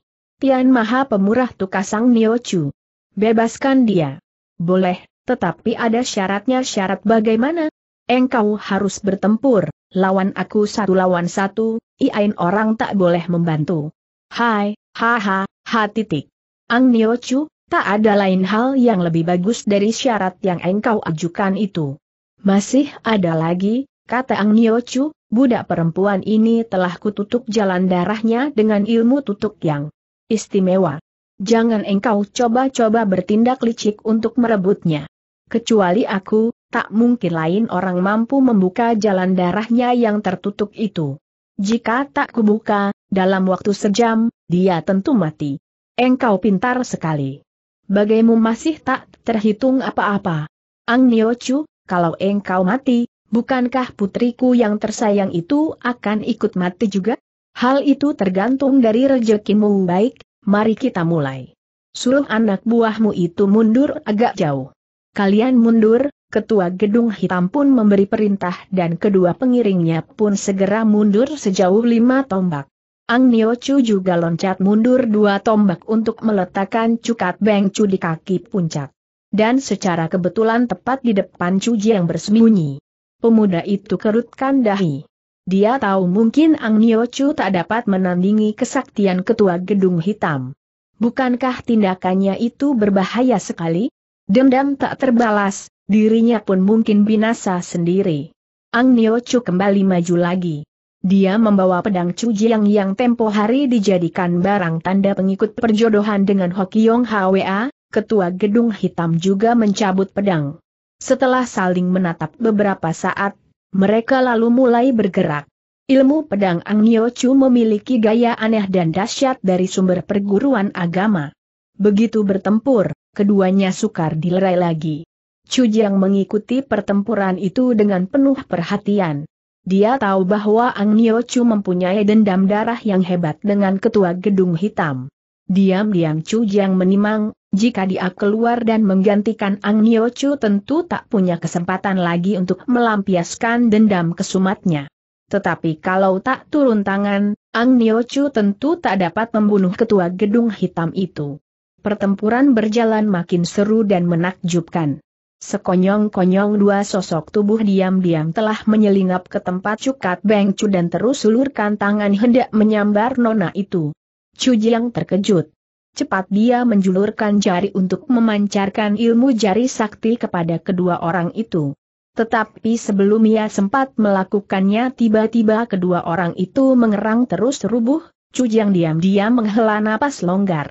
Tian Maha Pemurah Tukasang Niochu. Bebaskan dia. Boleh, tetapi ada syaratnya syarat bagaimana? Engkau harus bertempur, lawan aku satu lawan satu, iain orang tak boleh membantu. Hai, ha ha, ha titik. Ang Niochu, tak ada lain hal yang lebih bagus dari syarat yang engkau ajukan itu. Masih ada lagi, kata Ang Niochu, Budak perempuan ini telah kututup jalan darahnya dengan ilmu tutup yang istimewa. Jangan engkau coba-coba bertindak licik untuk merebutnya. Kecuali aku, tak mungkin lain orang mampu membuka jalan darahnya yang tertutup itu. Jika tak kubuka, dalam waktu sejam, dia tentu mati. Engkau pintar sekali. Bagaimu masih tak terhitung apa-apa. Ang Nio Chu, kalau engkau mati, Bukankah putriku yang tersayang itu akan ikut mati juga? Hal itu tergantung dari rejekimu baik, mari kita mulai. Suruh anak buahmu itu mundur agak jauh. Kalian mundur, ketua gedung hitam pun memberi perintah dan kedua pengiringnya pun segera mundur sejauh lima tombak. Ang Nio Chu juga loncat mundur dua tombak untuk meletakkan cukat Beng Chu di kaki puncak. Dan secara kebetulan tepat di depan Chu yang bersembunyi. Pemuda itu kerutkan dahi. Dia tahu mungkin Ang Niochu tak dapat menandingi kesaktian ketua gedung hitam. Bukankah tindakannya itu berbahaya sekali? Dendam tak terbalas, dirinya pun mungkin binasa sendiri. Ang Niochu kembali maju lagi. Dia membawa pedang Cujiang yang tempo hari dijadikan barang tanda pengikut perjodohan dengan Hokiong Hwa, ketua gedung hitam juga mencabut pedang. Setelah saling menatap beberapa saat, mereka lalu mulai bergerak. Ilmu pedang Ang Chu memiliki gaya aneh dan dahsyat dari sumber perguruan agama. Begitu bertempur, keduanya sukar dilerai lagi. Chu Jiang mengikuti pertempuran itu dengan penuh perhatian. Dia tahu bahwa Ang Chu mempunyai dendam darah yang hebat dengan ketua gedung hitam. Diam-diam Chu Jiang menimang, jika dia keluar dan menggantikan Ang Nio tentu tak punya kesempatan lagi untuk melampiaskan dendam kesumatnya. Tetapi kalau tak turun tangan, Ang Nio tentu tak dapat membunuh ketua gedung hitam itu. Pertempuran berjalan makin seru dan menakjubkan. Sekonyong-konyong dua sosok tubuh diam-diam telah menyelinap ke tempat Cukat Beng Chu dan terus ulurkan tangan hendak menyambar nona itu. Chu Jiang terkejut cepat dia menjulurkan jari untuk memancarkan ilmu jari sakti kepada kedua orang itu. Tetapi sebelum ia sempat melakukannya tiba-tiba kedua orang itu mengerang terus rubuh, Jiang diam-diam menghela napas longgar.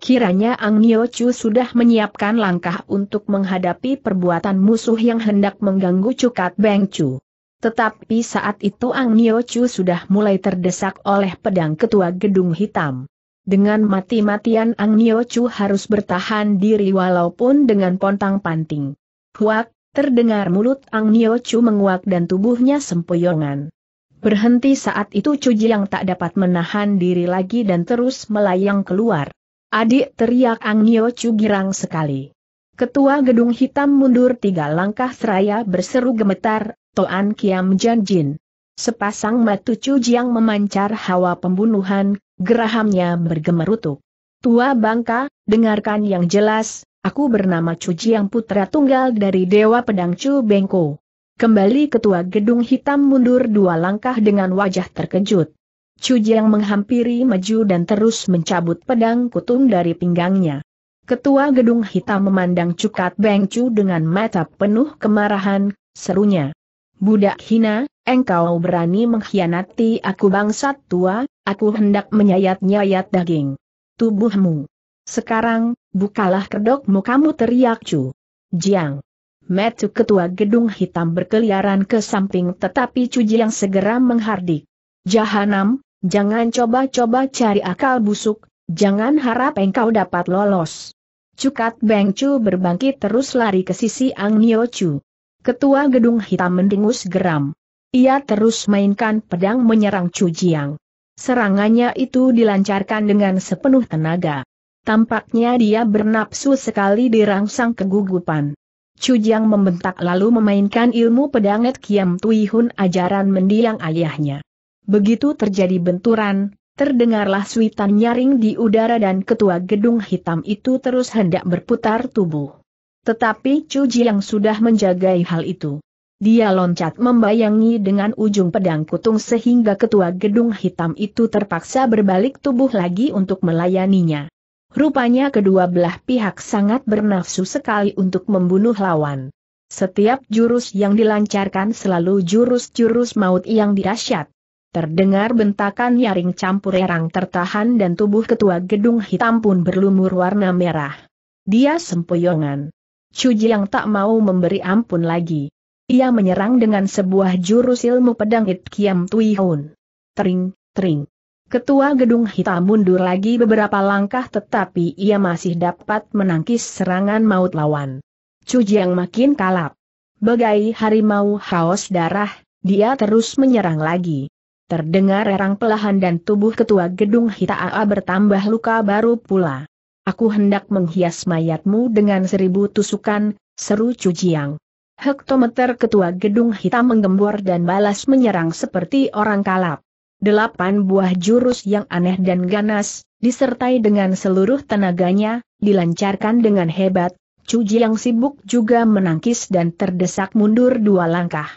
Kiranya Ang Nio Chu sudah menyiapkan langkah untuk menghadapi perbuatan musuh yang hendak mengganggu Cukat Beng Chu. Tetapi saat itu Ang Nio Chu sudah mulai terdesak oleh pedang ketua gedung hitam. Dengan mati-matian Ang Nio Chu harus bertahan diri walaupun dengan pontang-panting. Huak, terdengar mulut Ang Nio Chu menguak dan tubuhnya sempoyongan. Berhenti saat itu Cuji yang tak dapat menahan diri lagi dan terus melayang keluar. Adik teriak Ang Nio Chu girang sekali. Ketua gedung hitam mundur tiga langkah seraya berseru gemetar, Toan Kiam Jin. Sepasang mata Chu Jiang memancar hawa pembunuhan, gerahamnya bergemerutuk. Tua bangka, dengarkan yang jelas, aku bernama Cujiang Putra Tunggal dari Dewa Pedang Chu Bengko. Kembali ketua gedung hitam mundur dua langkah dengan wajah terkejut. Cujiang menghampiri maju dan terus mencabut pedang kutung dari pinggangnya. Ketua gedung hitam memandang Cukat Beng Chu dengan mata penuh kemarahan, serunya. Budak hina, engkau berani mengkhianati aku bangsat tua, aku hendak menyayat-nyayat daging tubuhmu. Sekarang, bukalah kedokmu kamu teriak cu Jiang. Metu ketua gedung hitam berkeliaran ke samping tetapi cu Jiang segera menghardik. Jahanam, jangan coba-coba cari akal busuk, jangan harap engkau dapat lolos. Cukat Beng Chu berbangkit terus lari ke sisi Ang Nio Chu. Ketua gedung hitam mendengus geram. Ia terus mainkan pedang menyerang Chu Jiang. Serangannya itu dilancarkan dengan sepenuh tenaga. Tampaknya dia bernapsu sekali dirangsang kegugupan. Cujang membentak lalu memainkan ilmu pedanget Kiam Tui Hun ajaran mendiang ayahnya. Begitu terjadi benturan, terdengarlah suitan nyaring di udara dan ketua gedung hitam itu terus hendak berputar tubuh. Tetapi Chu sudah menjagai hal itu. Dia loncat membayangi dengan ujung pedang kutung sehingga ketua gedung hitam itu terpaksa berbalik tubuh lagi untuk melayaninya. Rupanya kedua belah pihak sangat bernafsu sekali untuk membunuh lawan. Setiap jurus yang dilancarkan selalu jurus-jurus maut yang dirasyat. Terdengar bentakan nyaring campur erang tertahan dan tubuh ketua gedung hitam pun berlumur warna merah. Dia sempoyongan. Cuji yang tak mau memberi ampun lagi. Ia menyerang dengan sebuah jurus ilmu pedang It Kiam Tui Hun. Tering, tering. Ketua gedung hitam mundur lagi beberapa langkah tetapi ia masih dapat menangkis serangan maut lawan. yang makin kalap. Bagai harimau haus darah, dia terus menyerang lagi. Terdengar erang pelahan dan tubuh ketua gedung Hitam bertambah luka baru pula. Aku hendak menghias mayatmu dengan seribu tusukan, seru Cujiang. Hektometer ketua gedung hitam menggembor dan balas menyerang seperti orang kalap. Delapan buah jurus yang aneh dan ganas, disertai dengan seluruh tenaganya, dilancarkan dengan hebat, Cuji yang sibuk juga menangkis dan terdesak mundur dua langkah.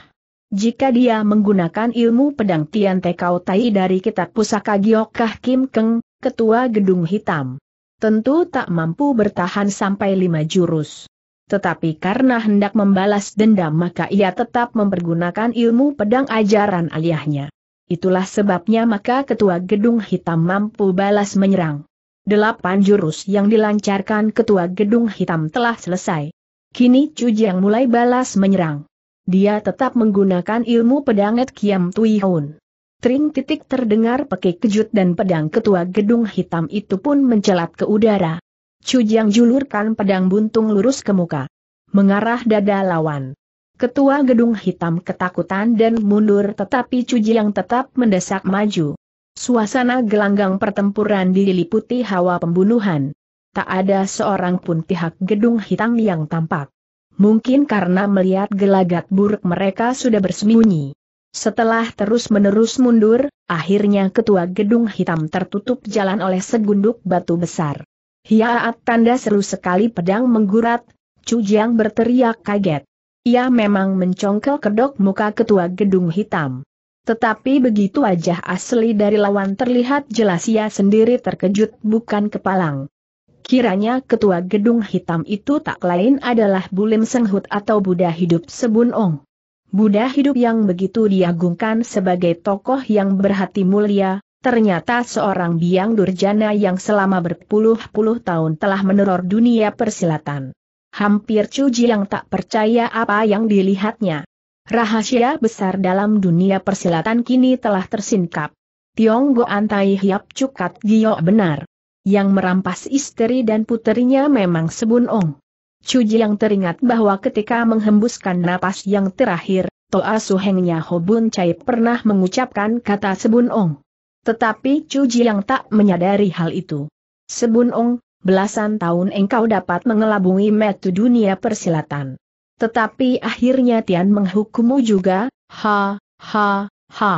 Jika dia menggunakan ilmu pedang Tian Tekau Tai dari kitab pusaka Giokah Kim Keng, ketua gedung hitam, tentu tak mampu bertahan sampai lima jurus. Tetapi karena hendak membalas dendam maka ia tetap mempergunakan ilmu pedang ajaran ayahnya. Itulah sebabnya maka ketua gedung hitam mampu balas menyerang. Delapan jurus yang dilancarkan ketua gedung hitam telah selesai. Kini Cujiang mulai balas menyerang. Dia tetap menggunakan ilmu pedang Et Kiam Tui Hoon. Tring titik terdengar pekik kejut dan pedang ketua gedung hitam itu pun mencelat ke udara. Cujang julurkan pedang buntung lurus ke muka. Mengarah dada lawan. Ketua gedung hitam ketakutan dan mundur tetapi Cujiang tetap mendesak maju. Suasana gelanggang pertempuran diliputi hawa pembunuhan. Tak ada seorang pun pihak gedung hitam yang tampak. Mungkin karena melihat gelagat buruk mereka sudah bersembunyi. Setelah terus-menerus mundur, akhirnya ketua gedung hitam tertutup jalan oleh segunduk batu besar. Hiaat tanda seru sekali pedang menggurat, Cujiang berteriak kaget. Ia memang mencongkel kedok muka ketua gedung hitam. Tetapi begitu wajah asli dari lawan terlihat jelas ia sendiri terkejut bukan kepalang. Kiranya ketua gedung hitam itu tak lain adalah Bulim Senghut atau Buddha hidup sebunong. Ong. Buddha hidup yang begitu diagungkan sebagai tokoh yang berhati mulia, Ternyata seorang biang durjana yang selama berpuluh-puluh tahun telah meneror dunia persilatan. Hampir Cuji yang tak percaya apa yang dilihatnya. Rahasia besar dalam dunia persilatan kini telah tersingkap. Tiong Goan Tai Hiap Cukat Gio benar. Yang merampas istri dan puterinya memang Sebun Ong. Cuji yang teringat bahwa ketika menghembuskan napas yang terakhir, Toa Suhengnya Hobun Chai pernah mengucapkan kata Sebun Ong. Tetapi Chu yang tak menyadari hal itu. Sebunong, belasan tahun engkau dapat mengelabui metu dunia persilatan. Tetapi akhirnya Tian menghukummu juga, ha, ha, ha.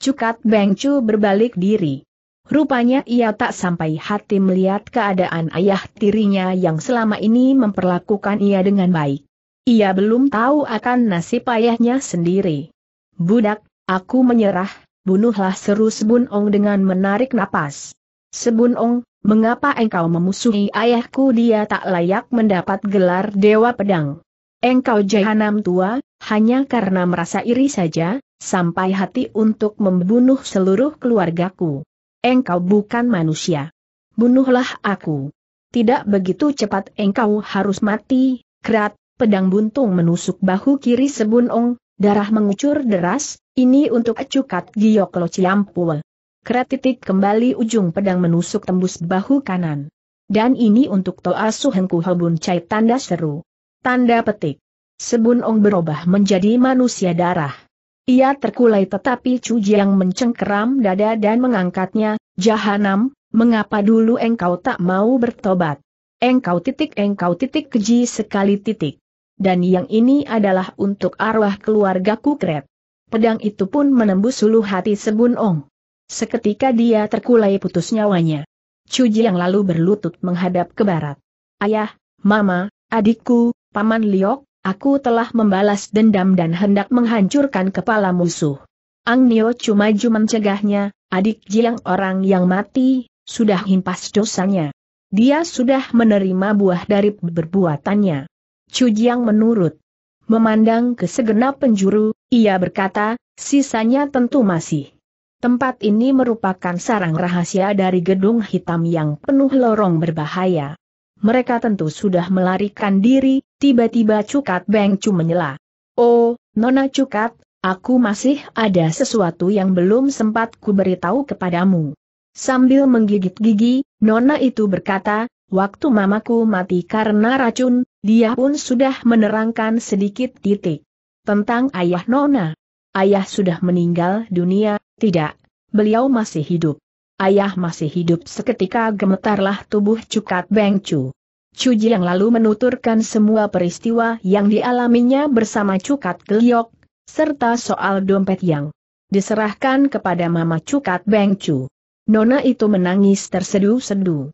Cukat Beng Chu berbalik diri. Rupanya ia tak sampai hati melihat keadaan ayah tirinya yang selama ini memperlakukan ia dengan baik. Ia belum tahu akan nasib ayahnya sendiri. Budak, aku menyerah, bunuhlah seru Sebun Ong dengan menarik napas. Sebun Ong, mengapa engkau memusuhi ayahku dia tak layak mendapat gelar Dewa Pedang. Engkau jahanam tua, hanya karena merasa iri saja, sampai hati untuk membunuh seluruh keluargaku. Engkau bukan manusia. Bunuhlah aku. Tidak begitu cepat engkau harus mati, kerat, pedang buntung menusuk bahu kiri Sebun Ong, Darah mengucur deras, ini untuk giok lo Ciampul. Kretitik kembali ujung pedang menusuk tembus bahu kanan. Dan ini untuk Toa suhenku Hobun Cai tanda seru. Tanda petik. Sebun Ong berubah menjadi manusia darah. Ia terkulai tetapi Chu yang mencengkeram dada dan mengangkatnya, Jahanam, mengapa dulu engkau tak mau bertobat? Engkau titik engkau titik keji sekali titik dan yang ini adalah untuk arwah keluargaku kret. Pedang itu pun menembus suluh hati Sebun Ong. Seketika dia terkulai putus nyawanya. Cuji yang lalu berlutut menghadap ke barat. Ayah, mama, adikku, paman Liok, aku telah membalas dendam dan hendak menghancurkan kepala musuh. Ang Nio cuma-cuma mencegahnya, adik Jiang orang yang mati, sudah himpas dosanya. Dia sudah menerima buah dari perbuatannya. Cujiang menurut. Memandang ke segenap penjuru, ia berkata, sisanya tentu masih. Tempat ini merupakan sarang rahasia dari gedung hitam yang penuh lorong berbahaya. Mereka tentu sudah melarikan diri, tiba-tiba Cukat Beng Chu menyela. Oh, Nona Cukat, aku masih ada sesuatu yang belum sempat ku beritahu kepadamu. Sambil menggigit gigi, Nona itu berkata, Waktu mamaku mati karena racun, dia pun sudah menerangkan sedikit titik. Tentang ayah Nona. Ayah sudah meninggal dunia, tidak, beliau masih hidup. Ayah masih hidup seketika gemetarlah tubuh cukat Bengcu. Chu. Cuji yang lalu menuturkan semua peristiwa yang dialaminya bersama cukat Geliok, serta soal dompet yang diserahkan kepada Mama Cukat Bengcu. Nona itu menangis terseduh-seduh.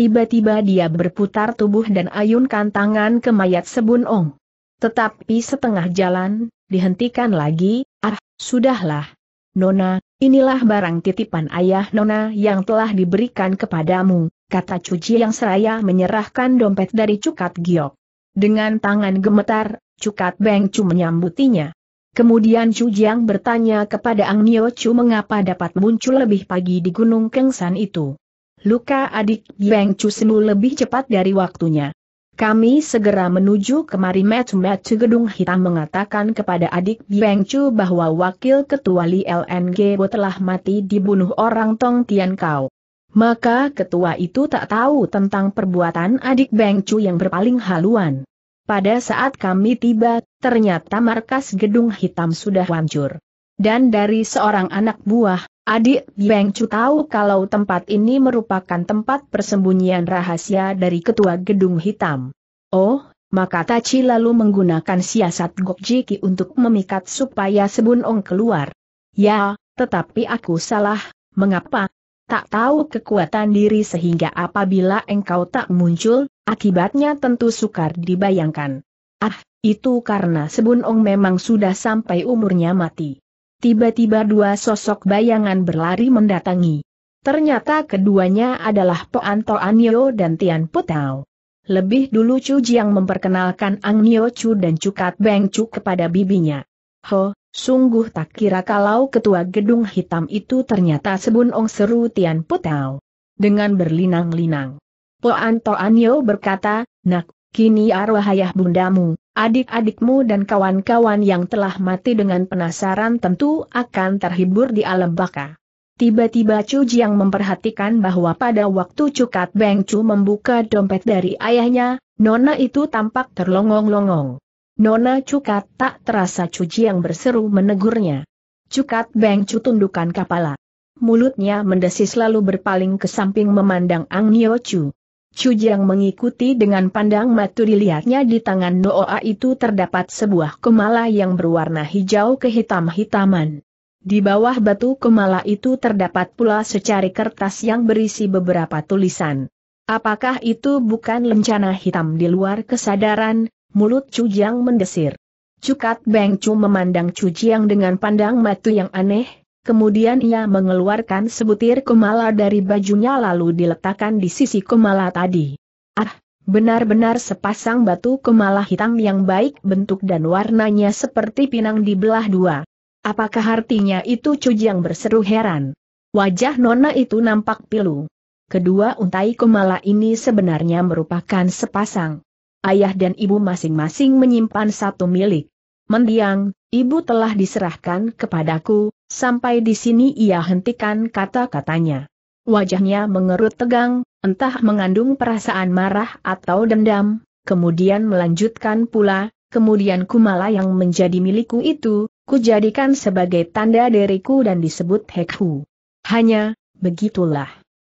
Tiba-tiba dia berputar tubuh dan ayunkan tangan ke mayat Sebun Ong. Tetapi setengah jalan, dihentikan lagi, ah, sudahlah. Nona, inilah barang titipan ayah Nona yang telah diberikan kepadamu, kata Cuci yang seraya menyerahkan dompet dari Cukat Giok. Dengan tangan gemetar, Cukat Beng Cu menyambutinya. Kemudian Chu Jiang bertanya kepada Ang Nio Chu mengapa dapat muncul lebih pagi di Gunung Kengsan itu. Luka adik Yang Chusmu lebih cepat dari waktunya. Kami segera menuju kemari Matsumatsu Gedung Hitam mengatakan kepada adik Yang Chu bahwa wakil ketua Li LNG Bo telah mati dibunuh orang Tong Tian Kau. Maka ketua itu tak tahu tentang perbuatan adik Beng Chu yang berpaling haluan. Pada saat kami tiba, ternyata markas Gedung Hitam sudah hancur. Dan dari seorang anak buah, Adik Beng Chu tahu kalau tempat ini merupakan tempat persembunyian rahasia dari ketua gedung hitam. Oh, maka Tachi lalu menggunakan siasat Gokjiki untuk memikat supaya Sebun Ong keluar. Ya, tetapi aku salah, mengapa? Tak tahu kekuatan diri sehingga apabila engkau tak muncul, akibatnya tentu sukar dibayangkan. Ah, itu karena Sebun Ong memang sudah sampai umurnya mati tiba-tiba dua sosok bayangan berlari mendatangi. Ternyata keduanya adalah Anto Anio dan Tian Putau. Lebih dulu Chu Jiang memperkenalkan Ang Nio Chu dan Cukat Beng Chu kepada bibinya. Ho, sungguh tak kira kalau ketua gedung hitam itu ternyata sebun ong seru Tian Putau. Dengan berlinang-linang. Anto Anio berkata, Nak, kini arwah ayah bundamu, adik-adikmu dan kawan-kawan yang telah mati dengan penasaran tentu akan terhibur di alam baka. Tiba-tiba Chu Jiang memperhatikan bahwa pada waktu Cukat Beng Chu membuka dompet dari ayahnya, Nona itu tampak terlongong-longong. Nona Cukat tak terasa Chu Jiang berseru menegurnya. Cukat Beng Chu tundukkan kepala. Mulutnya mendesis lalu berpaling ke samping memandang Ang Nio Chu. Chujiang mengikuti dengan pandang mata dilihatnya di tangan Noa itu terdapat sebuah kemala yang berwarna hijau kehitam-hitaman. Di bawah batu kemala itu terdapat pula secari kertas yang berisi beberapa tulisan. Apakah itu bukan lencana hitam di luar kesadaran? Mulut Chujiang mendesir. Cukat Beng Chu memandang Chujiang dengan pandang mata yang aneh, Kemudian ia mengeluarkan sebutir kumala dari bajunya lalu diletakkan di sisi kumala tadi. Ah, benar-benar sepasang batu kumala hitam yang baik bentuk dan warnanya seperti pinang di belah dua. Apakah artinya itu Cujiang berseru heran? Wajah Nona itu nampak pilu. Kedua untai kumala ini sebenarnya merupakan sepasang. Ayah dan ibu masing-masing menyimpan satu milik. Mendiang, ibu telah diserahkan kepadaku, Sampai di sini ia hentikan kata-katanya. Wajahnya mengerut tegang, entah mengandung perasaan marah atau dendam, kemudian melanjutkan pula, kemudian kumala yang menjadi milikku itu, kujadikan sebagai tanda diriku dan disebut Hekhu. Hanya, begitulah.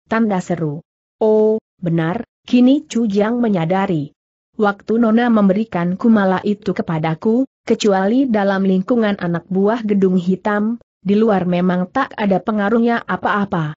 Tanda seru. Oh, benar, kini Jiang menyadari. Waktu Nona memberikan kumala itu kepadaku, kecuali dalam lingkungan anak buah gedung hitam, di luar memang tak ada pengaruhnya apa-apa.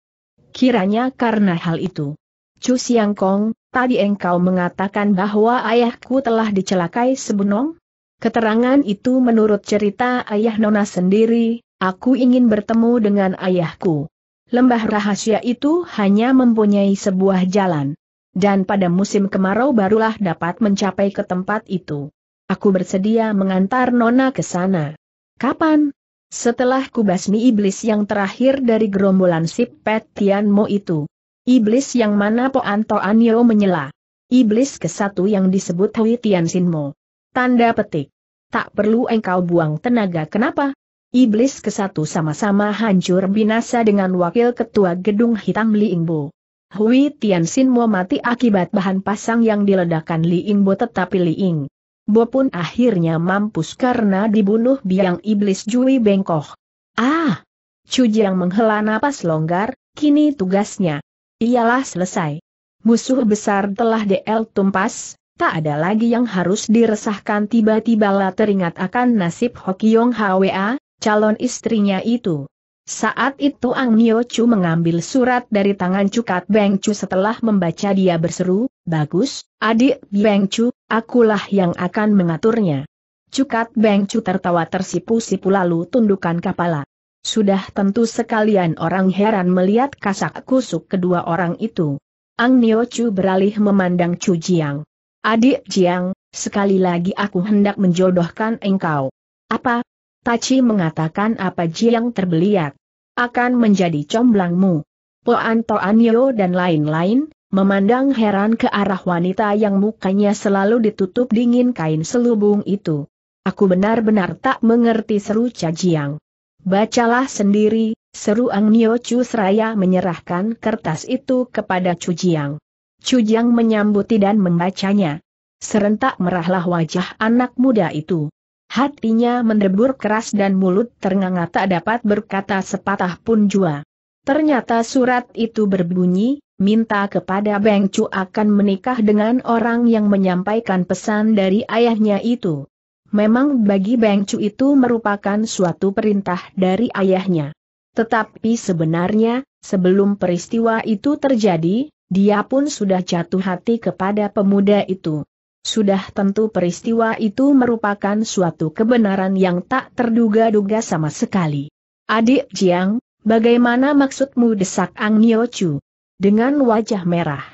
Kiranya karena hal itu. Chu Siang Kong, tadi engkau mengatakan bahwa ayahku telah dicelakai sebenong? Keterangan itu menurut cerita ayah Nona sendiri, aku ingin bertemu dengan ayahku. Lembah rahasia itu hanya mempunyai sebuah jalan. Dan pada musim kemarau barulah dapat mencapai ke tempat itu. Aku bersedia mengantar Nona ke sana. Kapan? setelah kubasmi iblis yang terakhir dari gerombolan si Pet Mo itu. Iblis yang mana Po Anto Anio menyela. Iblis ke satu yang disebut Hui Tian Mo. Tanda petik. Tak perlu engkau buang tenaga kenapa? Iblis ke satu sama-sama hancur binasa dengan wakil ketua gedung hitam Li Ingbo. Hui Tian Mo mati akibat bahan pasang yang diledakkan Li Ingbo tetapi Li Ing Bo pun akhirnya mampus karena dibunuh biang iblis Jui Bengkoh. Ah! Chu Jiang menghela napas longgar, kini tugasnya. Ialah selesai. Musuh besar telah DL tumpas, tak ada lagi yang harus diresahkan tiba-tiba lah teringat akan nasib Hokiong Hwa, calon istrinya itu. Saat itu Ang Nio Chu mengambil surat dari tangan Cukat Beng Chu setelah membaca dia berseru, Bagus, adik Beng Chu, akulah yang akan mengaturnya. Cukat Beng Cu tertawa tersipu-sipu lalu tundukkan kepala. Sudah tentu sekalian orang heran melihat kasak kusuk kedua orang itu. Ang Nio Chu beralih memandang Chu Jiang. Adik Jiang, sekali lagi aku hendak menjodohkan engkau. Apa? Tachi mengatakan apa Jiang terbeliat. Akan menjadi comblangmu. Poan Toan Yo dan lain-lain, memandang heran ke arah wanita yang mukanya selalu ditutup dingin kain selubung itu. Aku benar-benar tak mengerti seru Cajiang. Bacalah sendiri, seru Ang Nio Chu Seraya menyerahkan kertas itu kepada Cujiang. Cujiang menyambuti dan membacanya. Serentak merahlah wajah anak muda itu. Hatinya mendebur keras dan mulut ternganga tak dapat berkata sepatah pun jua. Ternyata surat itu berbunyi, minta kepada Beng Chu akan menikah dengan orang yang menyampaikan pesan dari ayahnya itu. Memang bagi Beng Chu itu merupakan suatu perintah dari ayahnya. Tetapi sebenarnya, sebelum peristiwa itu terjadi, dia pun sudah jatuh hati kepada pemuda itu. Sudah tentu peristiwa itu merupakan suatu kebenaran yang tak terduga-duga sama sekali. Adik Jiang, bagaimana maksudmu desak Ang Nyo Chu? dengan wajah merah.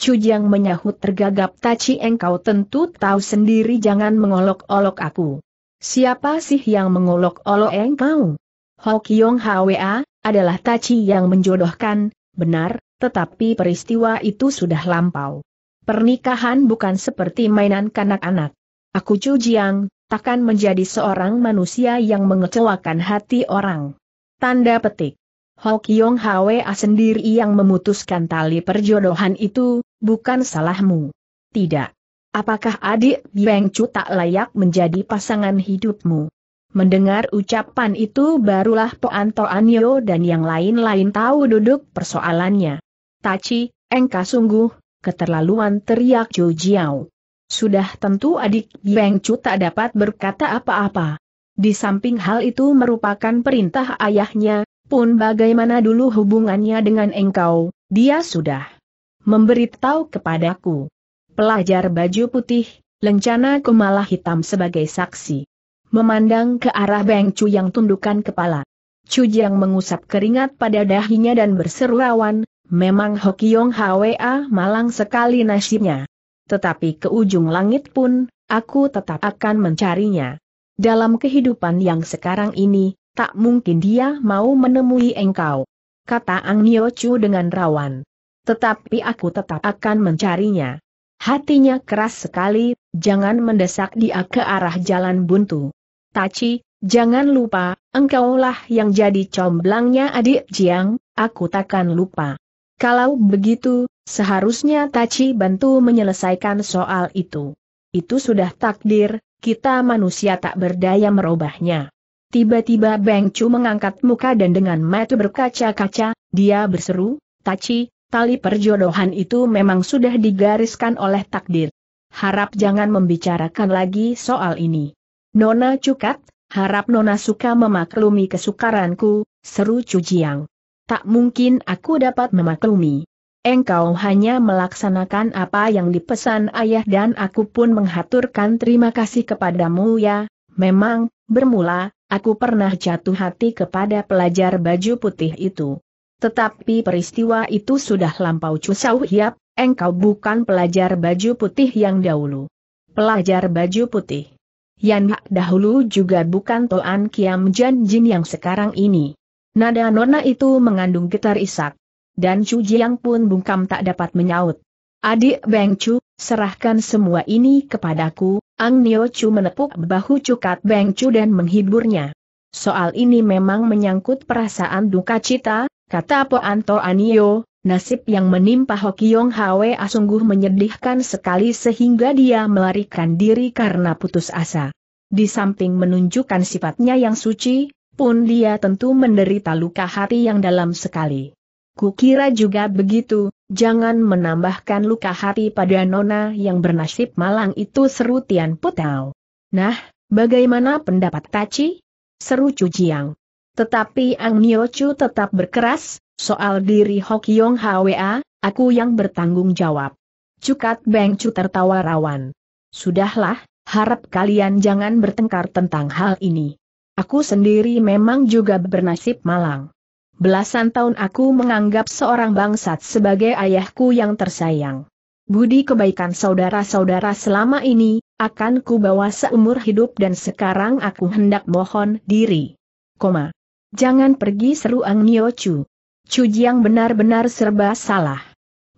Cujiang menyahut tergagap Taci engkau tentu tahu sendiri jangan mengolok-olok aku. Siapa sih yang mengolok-olok engkau? Hokiong Hwa, adalah Taci yang menjodohkan, benar, tetapi peristiwa itu sudah lampau. Pernikahan bukan seperti mainan kanak-anak. Aku Cujiang, takkan menjadi seorang manusia yang mengecewakan hati orang. Tanda petik. Hok Yong Hwa sendiri yang memutuskan tali perjodohan itu, bukan salahmu. Tidak. Apakah adik Biang Chu tak layak menjadi pasangan hidupmu? Mendengar ucapan itu barulah Anto Anyo dan yang lain-lain tahu duduk persoalannya. Taci, engkau sungguh, keterlaluan teriak Jo Jiao. Sudah tentu adik Biang Chu tak dapat berkata apa-apa. Di samping hal itu merupakan perintah ayahnya, pun bagaimana dulu hubungannya dengan engkau, dia sudah memberitahu kepadaku. Pelajar baju putih, lencana kumala hitam sebagai saksi. Memandang ke arah Beng Chu yang tundukan kepala. Chu yang mengusap keringat pada dahinya dan berseru rawan, memang Hokiong Hwa malang sekali nasibnya. Tetapi ke ujung langit pun, aku tetap akan mencarinya. Dalam kehidupan yang sekarang ini, tak mungkin dia mau menemui engkau. Kata Ang Nio Chu dengan rawan. Tetapi aku tetap akan mencarinya. Hatinya keras sekali, jangan mendesak dia ke arah jalan buntu. Taci, jangan lupa, engkaulah yang jadi comblangnya adik Jiang, aku takkan lupa. Kalau begitu, seharusnya Tachi bantu menyelesaikan soal itu. Itu sudah takdir, kita manusia tak berdaya merubahnya. Tiba-tiba Beng Chu mengangkat muka dan dengan mata berkaca-kaca, dia berseru, Tachi, tali perjodohan itu memang sudah digariskan oleh takdir. Harap jangan membicarakan lagi soal ini. Nona Cukat, harap Nona suka memaklumi kesukaranku, seru Chu Jiang. Tak mungkin aku dapat memaklumi. Engkau hanya melaksanakan apa yang dipesan ayah dan aku pun menghaturkan terima kasih kepadamu ya, memang, bermula, Aku pernah jatuh hati kepada pelajar baju putih itu. Tetapi peristiwa itu sudah lampau cusau hiap, engkau bukan pelajar baju putih yang dahulu. Pelajar baju putih. Yan Hak dahulu juga bukan Toan Kiam Jan Jin yang sekarang ini. Nada nona itu mengandung getar isak. Dan Chu Jiang pun bungkam tak dapat menyaut. Adik Beng Chu, serahkan semua ini kepadaku, Ang Nio Chu menepuk bahu Cukat Beng Chu dan menghiburnya. Soal ini memang menyangkut perasaan duka cita, kata Po Anto Anio, nasib yang menimpa Hokiong Hwe asungguh menyedihkan sekali sehingga dia melarikan diri karena putus asa. Di samping menunjukkan sifatnya yang suci, pun dia tentu menderita luka hati yang dalam sekali. Kukira juga begitu, Jangan menambahkan luka hati pada nona yang bernasib malang itu seru Tian Putau. Nah, bagaimana pendapat Tachi? Seru Cujiang. Tetapi Ang Nio Chu tetap berkeras, soal diri Hok Yong Hwa, aku yang bertanggung jawab. Cukat Beng Chu tertawa rawan. Sudahlah, harap kalian jangan bertengkar tentang hal ini. Aku sendiri memang juga bernasib malang. Belasan tahun aku menganggap seorang bangsat sebagai ayahku yang tersayang. Budi kebaikan saudara-saudara selama ini, akan ku bawa seumur hidup dan sekarang aku hendak mohon diri. Koma. Jangan pergi seru Ang Nio Chu. Chu Jiang benar-benar serba salah.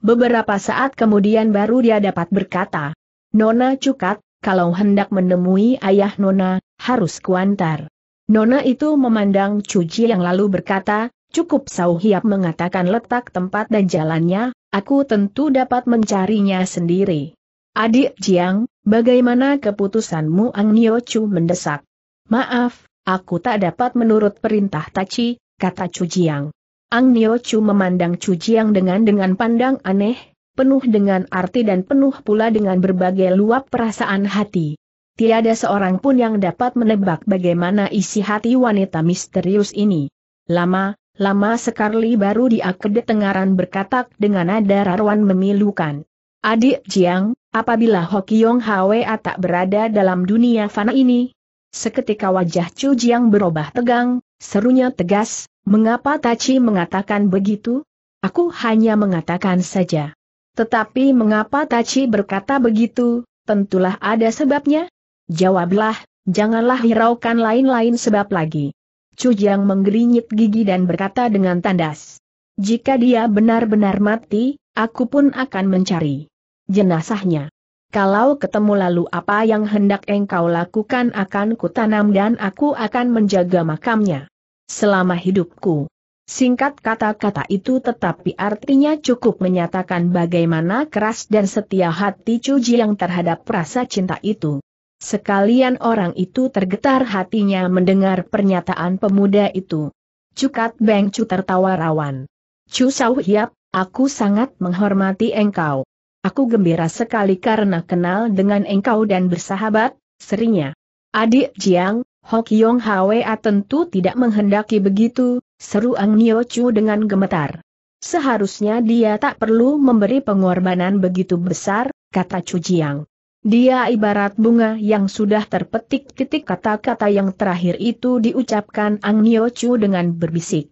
Beberapa saat kemudian baru dia dapat berkata, Nona Cukat, kalau hendak menemui ayah Nona, harus kuantar. Nona itu memandang Chu yang lalu berkata, Cukup Sau Hiap mengatakan letak tempat dan jalannya, aku tentu dapat mencarinya sendiri. Adik Jiang, bagaimana keputusanmu Ang Nio Chu mendesak? Maaf, aku tak dapat menurut perintah Tachi, kata Chu Jiang. Ang Nio Chu memandang Chu Jiang dengan dengan pandang aneh, penuh dengan arti dan penuh pula dengan berbagai luap perasaan hati. Tiada seorang pun yang dapat menebak bagaimana isi hati wanita misterius ini. Lama, lama sekali baru dia kedengaran berkata dengan nada rawan memilukan. Adik Jiang, apabila Hokiong Hwa tak berada dalam dunia fana ini, Seketika wajah Chu Jiang berubah tegang, serunya tegas, mengapa Tachi mengatakan begitu? Aku hanya mengatakan saja. Tetapi mengapa Tachi berkata begitu, tentulah ada sebabnya? Jawablah, janganlah hiraukan lain-lain sebab lagi. Chu Jiang menggelinyit gigi dan berkata dengan tandas. Jika dia benar-benar mati, aku pun akan mencari jenazahnya. Kalau ketemu lalu apa yang hendak engkau lakukan akan kutanam dan aku akan menjaga makamnya. Selama hidupku. Singkat kata-kata itu tetapi artinya cukup menyatakan bagaimana keras dan setia hati Chu Jiang terhadap rasa cinta itu. Sekalian orang itu tergetar hatinya mendengar pernyataan pemuda itu. Cukat Beng Cu tertawa rawan. Cu Sau Hiap, aku sangat menghormati engkau. Aku gembira sekali karena kenal dengan engkau dan bersahabat, serinya. Adik Jiang, Hok Yong Hwa tentu tidak menghendaki begitu, seru Ang Nio Chu dengan gemetar. Seharusnya dia tak perlu memberi pengorbanan begitu besar, kata Chu Jiang. Dia ibarat bunga yang sudah terpetik titik kata-kata yang terakhir itu diucapkan Ang Nio Chu dengan berbisik.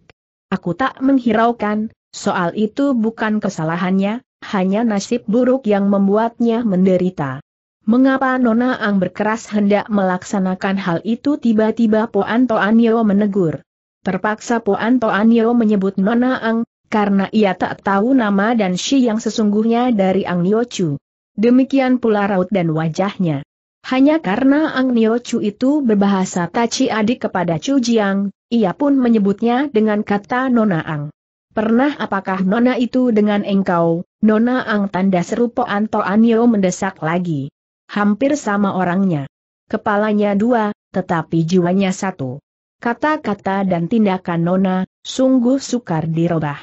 Aku tak menghiraukan, soal itu bukan kesalahannya, hanya nasib buruk yang membuatnya menderita. Mengapa Nona Ang berkeras hendak melaksanakan hal itu tiba-tiba Anto Anio menegur. Terpaksa Anto Anio menyebut Nona Ang, karena ia tak tahu nama dan si yang sesungguhnya dari Ang Nio Chu. Demikian pula raut dan wajahnya. Hanya karena Ang Nio Chu itu berbahasa Taci adik kepada Chu Jiang, ia pun menyebutnya dengan kata Nona Ang. Pernah apakah Nona itu dengan engkau, Nona Ang tanda serupa Anto Anio mendesak lagi. Hampir sama orangnya. Kepalanya dua, tetapi jiwanya satu. Kata-kata dan tindakan Nona, sungguh sukar dirobah.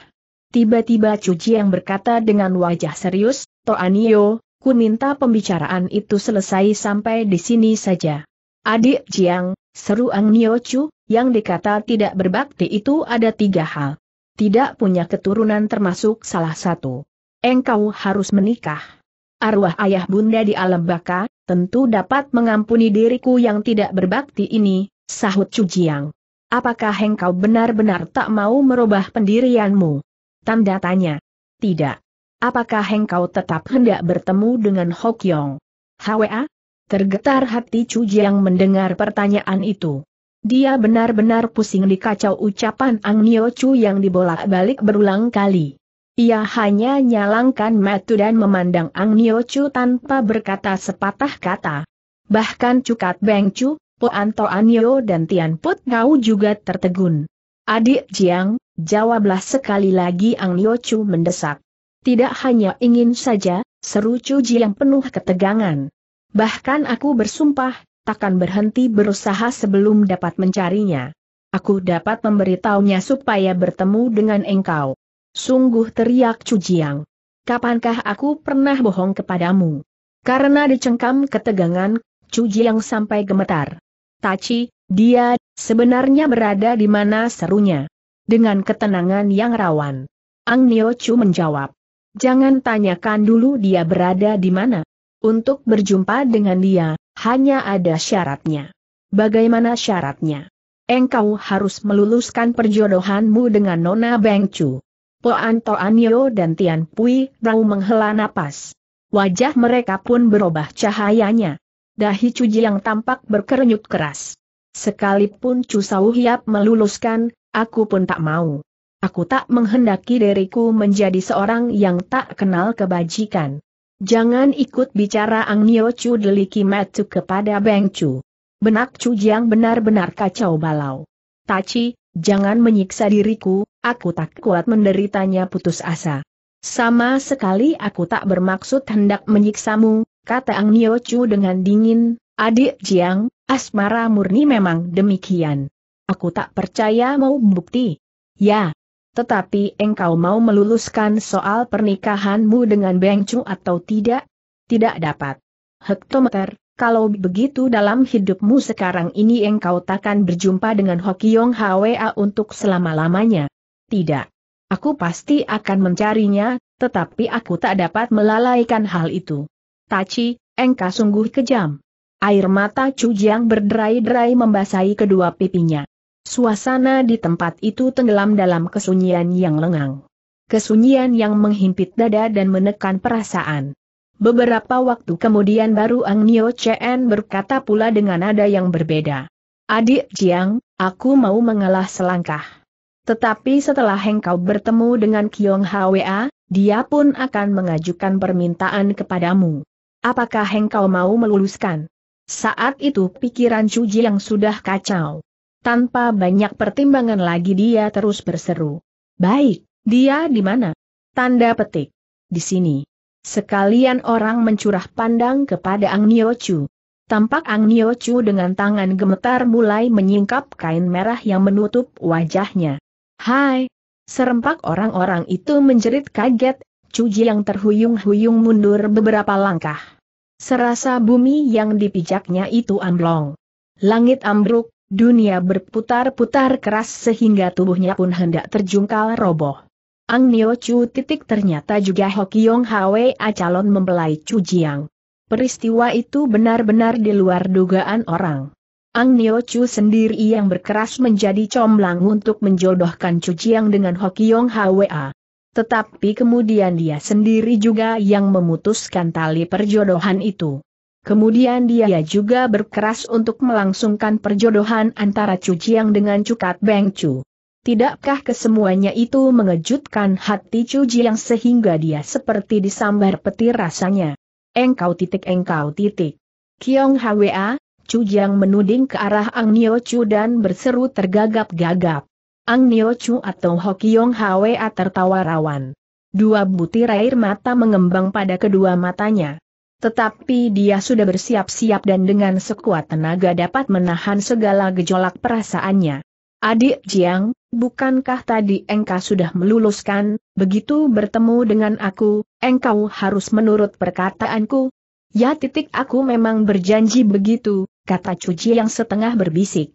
Tiba-tiba Cuci yang berkata dengan wajah serius, to anio. Ku minta pembicaraan itu selesai sampai di sini saja. Adik Jiang, seru Ang Niochu, yang dikata tidak berbakti itu ada tiga hal. Tidak punya keturunan termasuk salah satu. Engkau harus menikah. Arwah ayah bunda di alam baka, tentu dapat mengampuni diriku yang tidak berbakti ini, sahut Chu Jiang. Apakah engkau benar-benar tak mau merubah pendirianmu? Tanda tanya. Tidak. Apakah engkau tetap hendak bertemu dengan Hokyong? HWA? Tergetar hati Chu Jiang mendengar pertanyaan itu. Dia benar-benar pusing di dikacau ucapan Ang Nio Chu yang dibolak-balik berulang kali. Ia hanya nyalangkan mata dan memandang Ang Nio Chu tanpa berkata sepatah kata. Bahkan Cukat Beng Chu, Po Anto Anio dan Tian Put Ngau juga tertegun. Adik Jiang, jawablah sekali lagi Ang Nio Chu mendesak. Tidak hanya ingin saja, seru Cuji yang penuh ketegangan. Bahkan aku bersumpah, takkan berhenti berusaha sebelum dapat mencarinya. Aku dapat memberitahunya supaya bertemu dengan engkau. Sungguh teriak Cujiang. Kapankah aku pernah bohong kepadamu? Karena dicengkam ketegangan, Cujiang sampai gemetar. Taci, dia, sebenarnya berada di mana serunya? Dengan ketenangan yang rawan. Ang Nio Chu menjawab. Jangan tanyakan dulu dia berada di mana. Untuk berjumpa dengan dia, hanya ada syaratnya. Bagaimana syaratnya? Engkau harus meluluskan perjodohanmu dengan Nona Bengcu. Anto Anio dan Tian Pui Rau menghela napas. Wajah mereka pun berubah cahayanya. Dahi Cuji yang tampak berkerenyut keras. Sekalipun Cu Sau meluluskan, aku pun tak mau. Aku tak menghendaki diriku menjadi seorang yang tak kenal kebajikan. Jangan ikut bicara Ang Nio Chu deliki Matsu kepada Beng Chu. Benak Chu Jiang benar-benar kacau balau. Taci, jangan menyiksa diriku, aku tak kuat menderitanya putus asa. Sama sekali aku tak bermaksud hendak menyiksamu, kata Ang Nio Chu dengan dingin, adik Jiang, asmara murni memang demikian. Aku tak percaya mau bukti. Ya, tetapi engkau mau meluluskan soal pernikahanmu dengan Beng Chu atau tidak? Tidak dapat. Hektometer, kalau begitu dalam hidupmu sekarang ini engkau takkan berjumpa dengan Hokiong Hwa untuk selama-lamanya. Tidak. Aku pasti akan mencarinya, tetapi aku tak dapat melalaikan hal itu. Tachi, engkau sungguh kejam. Air mata Chu Jiang berderai-derai membasahi kedua pipinya. Suasana di tempat itu tenggelam dalam kesunyian yang lengang. Kesunyian yang menghimpit dada dan menekan perasaan. Beberapa waktu kemudian baru Ang Nio Chen berkata pula dengan nada yang berbeda. Adik Jiang, aku mau mengalah selangkah. Tetapi setelah engkau bertemu dengan Kiong Hwa, dia pun akan mengajukan permintaan kepadamu. Apakah engkau mau meluluskan? Saat itu pikiran Cuji yang sudah kacau. Tanpa banyak pertimbangan lagi dia terus berseru. Baik, dia di mana? Tanda petik. Di sini. Sekalian orang mencurah pandang kepada Ang Niochu. Tampak Ang Niochu dengan tangan gemetar mulai menyingkap kain merah yang menutup wajahnya. Hai! Serempak orang-orang itu menjerit kaget, Cuji yang terhuyung-huyung mundur beberapa langkah. Serasa bumi yang dipijaknya itu amblong. Langit ambruk, Dunia berputar-putar keras sehingga tubuhnya pun hendak terjungkal roboh. Ang Nio Chu titik ternyata juga Hokiong Hwa calon membelai Chu Jiang. Peristiwa itu benar-benar di luar dugaan orang. Ang Nio Chu sendiri yang berkeras menjadi comblang untuk menjodohkan Chu Jiang dengan Hokiong Hwa. Tetapi kemudian dia sendiri juga yang memutuskan tali perjodohan itu. Kemudian dia juga berkeras untuk melangsungkan perjodohan antara Chu Jiang dengan Cukat Beng Chu. Tidakkah kesemuanya itu mengejutkan hati Chu Jiang sehingga dia seperti disambar petir rasanya? Engkau titik engkau titik. Kiong Hwa, Chu Jiang menuding ke arah Ang Nio Chu dan berseru tergagap-gagap. Ang Nio Chu atau Ho Kiong Hwa tertawa rawan. Dua butir air mata mengembang pada kedua matanya. Tetapi dia sudah bersiap-siap dan dengan sekuat tenaga dapat menahan segala gejolak perasaannya. Adik Jiang, bukankah tadi engkau sudah meluluskan, begitu bertemu dengan aku, engkau harus menurut perkataanku? Ya titik aku memang berjanji begitu, kata Cuci yang setengah berbisik.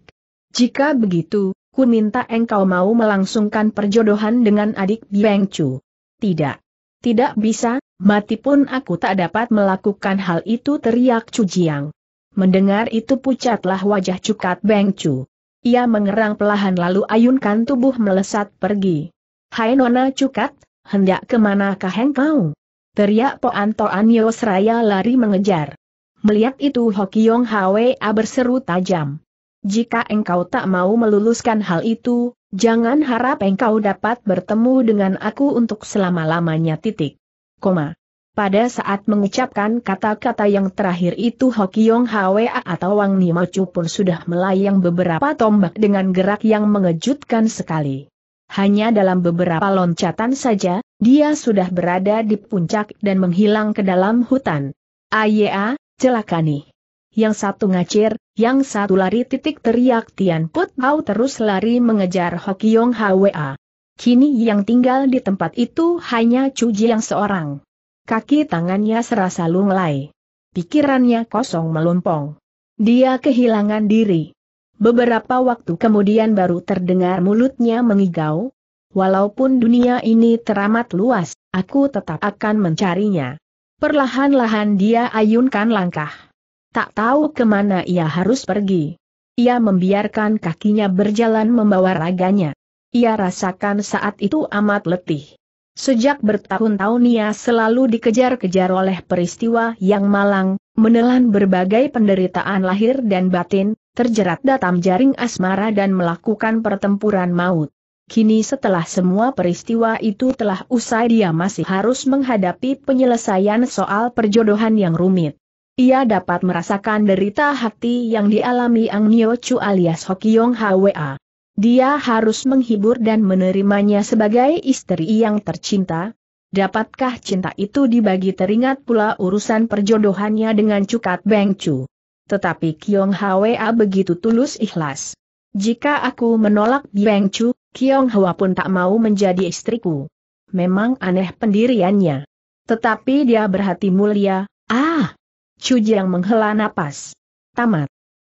Jika begitu, ku minta engkau mau melangsungkan perjodohan dengan adik Biang Chu. Tidak. Tidak bisa, mati pun aku tak dapat melakukan hal itu teriak Cujiang. Mendengar itu pucatlah wajah Cukat Beng Chu. Ia mengerang pelahan lalu ayunkan tubuh melesat pergi. Hai Nona Cukat, hendak kemana kah engkau? Teriak Po Anto Anio Seraya lari mengejar. Melihat itu Hokiong Hwa berseru tajam. Jika engkau tak mau meluluskan hal itu, Jangan harap engkau dapat bertemu dengan aku untuk selama-lamanya titik. Koma. Pada saat mengucapkan kata-kata yang terakhir itu Yong Hwa atau Wang Nimochu pun sudah melayang beberapa tombak dengan gerak yang mengejutkan sekali. Hanya dalam beberapa loncatan saja, dia sudah berada di puncak dan menghilang ke dalam hutan. Aye, celaka nih yang satu ngacir, yang satu lari titik teriak Tian Put Hao terus lari mengejar Hokiong Hwa. Kini yang tinggal di tempat itu hanya Chu yang seorang. Kaki tangannya serasa lunglai. Pikirannya kosong melompong. Dia kehilangan diri. Beberapa waktu kemudian baru terdengar mulutnya mengigau. Walaupun dunia ini teramat luas, aku tetap akan mencarinya. Perlahan-lahan dia ayunkan langkah. Tak tahu kemana ia harus pergi. Ia membiarkan kakinya berjalan membawa raganya. Ia rasakan saat itu amat letih. Sejak bertahun-tahun ia selalu dikejar-kejar oleh peristiwa yang malang, menelan berbagai penderitaan lahir dan batin, terjerat datam jaring asmara dan melakukan pertempuran maut. Kini setelah semua peristiwa itu telah usai dia masih harus menghadapi penyelesaian soal perjodohan yang rumit. Ia dapat merasakan derita hati yang dialami Ang Nyo Chu alias Yong Hwa. Dia harus menghibur dan menerimanya sebagai istri yang tercinta. Dapatkah cinta itu dibagi teringat pula urusan perjodohannya dengan Cukat Beng Chu? Tetapi Kiong Hwa begitu tulus ikhlas. Jika aku menolak Beng Chu, Kiong Hwa pun tak mau menjadi istriku. Memang aneh pendiriannya. Tetapi dia berhati mulia, ah, Chu Jiang menghela napas. Tamat.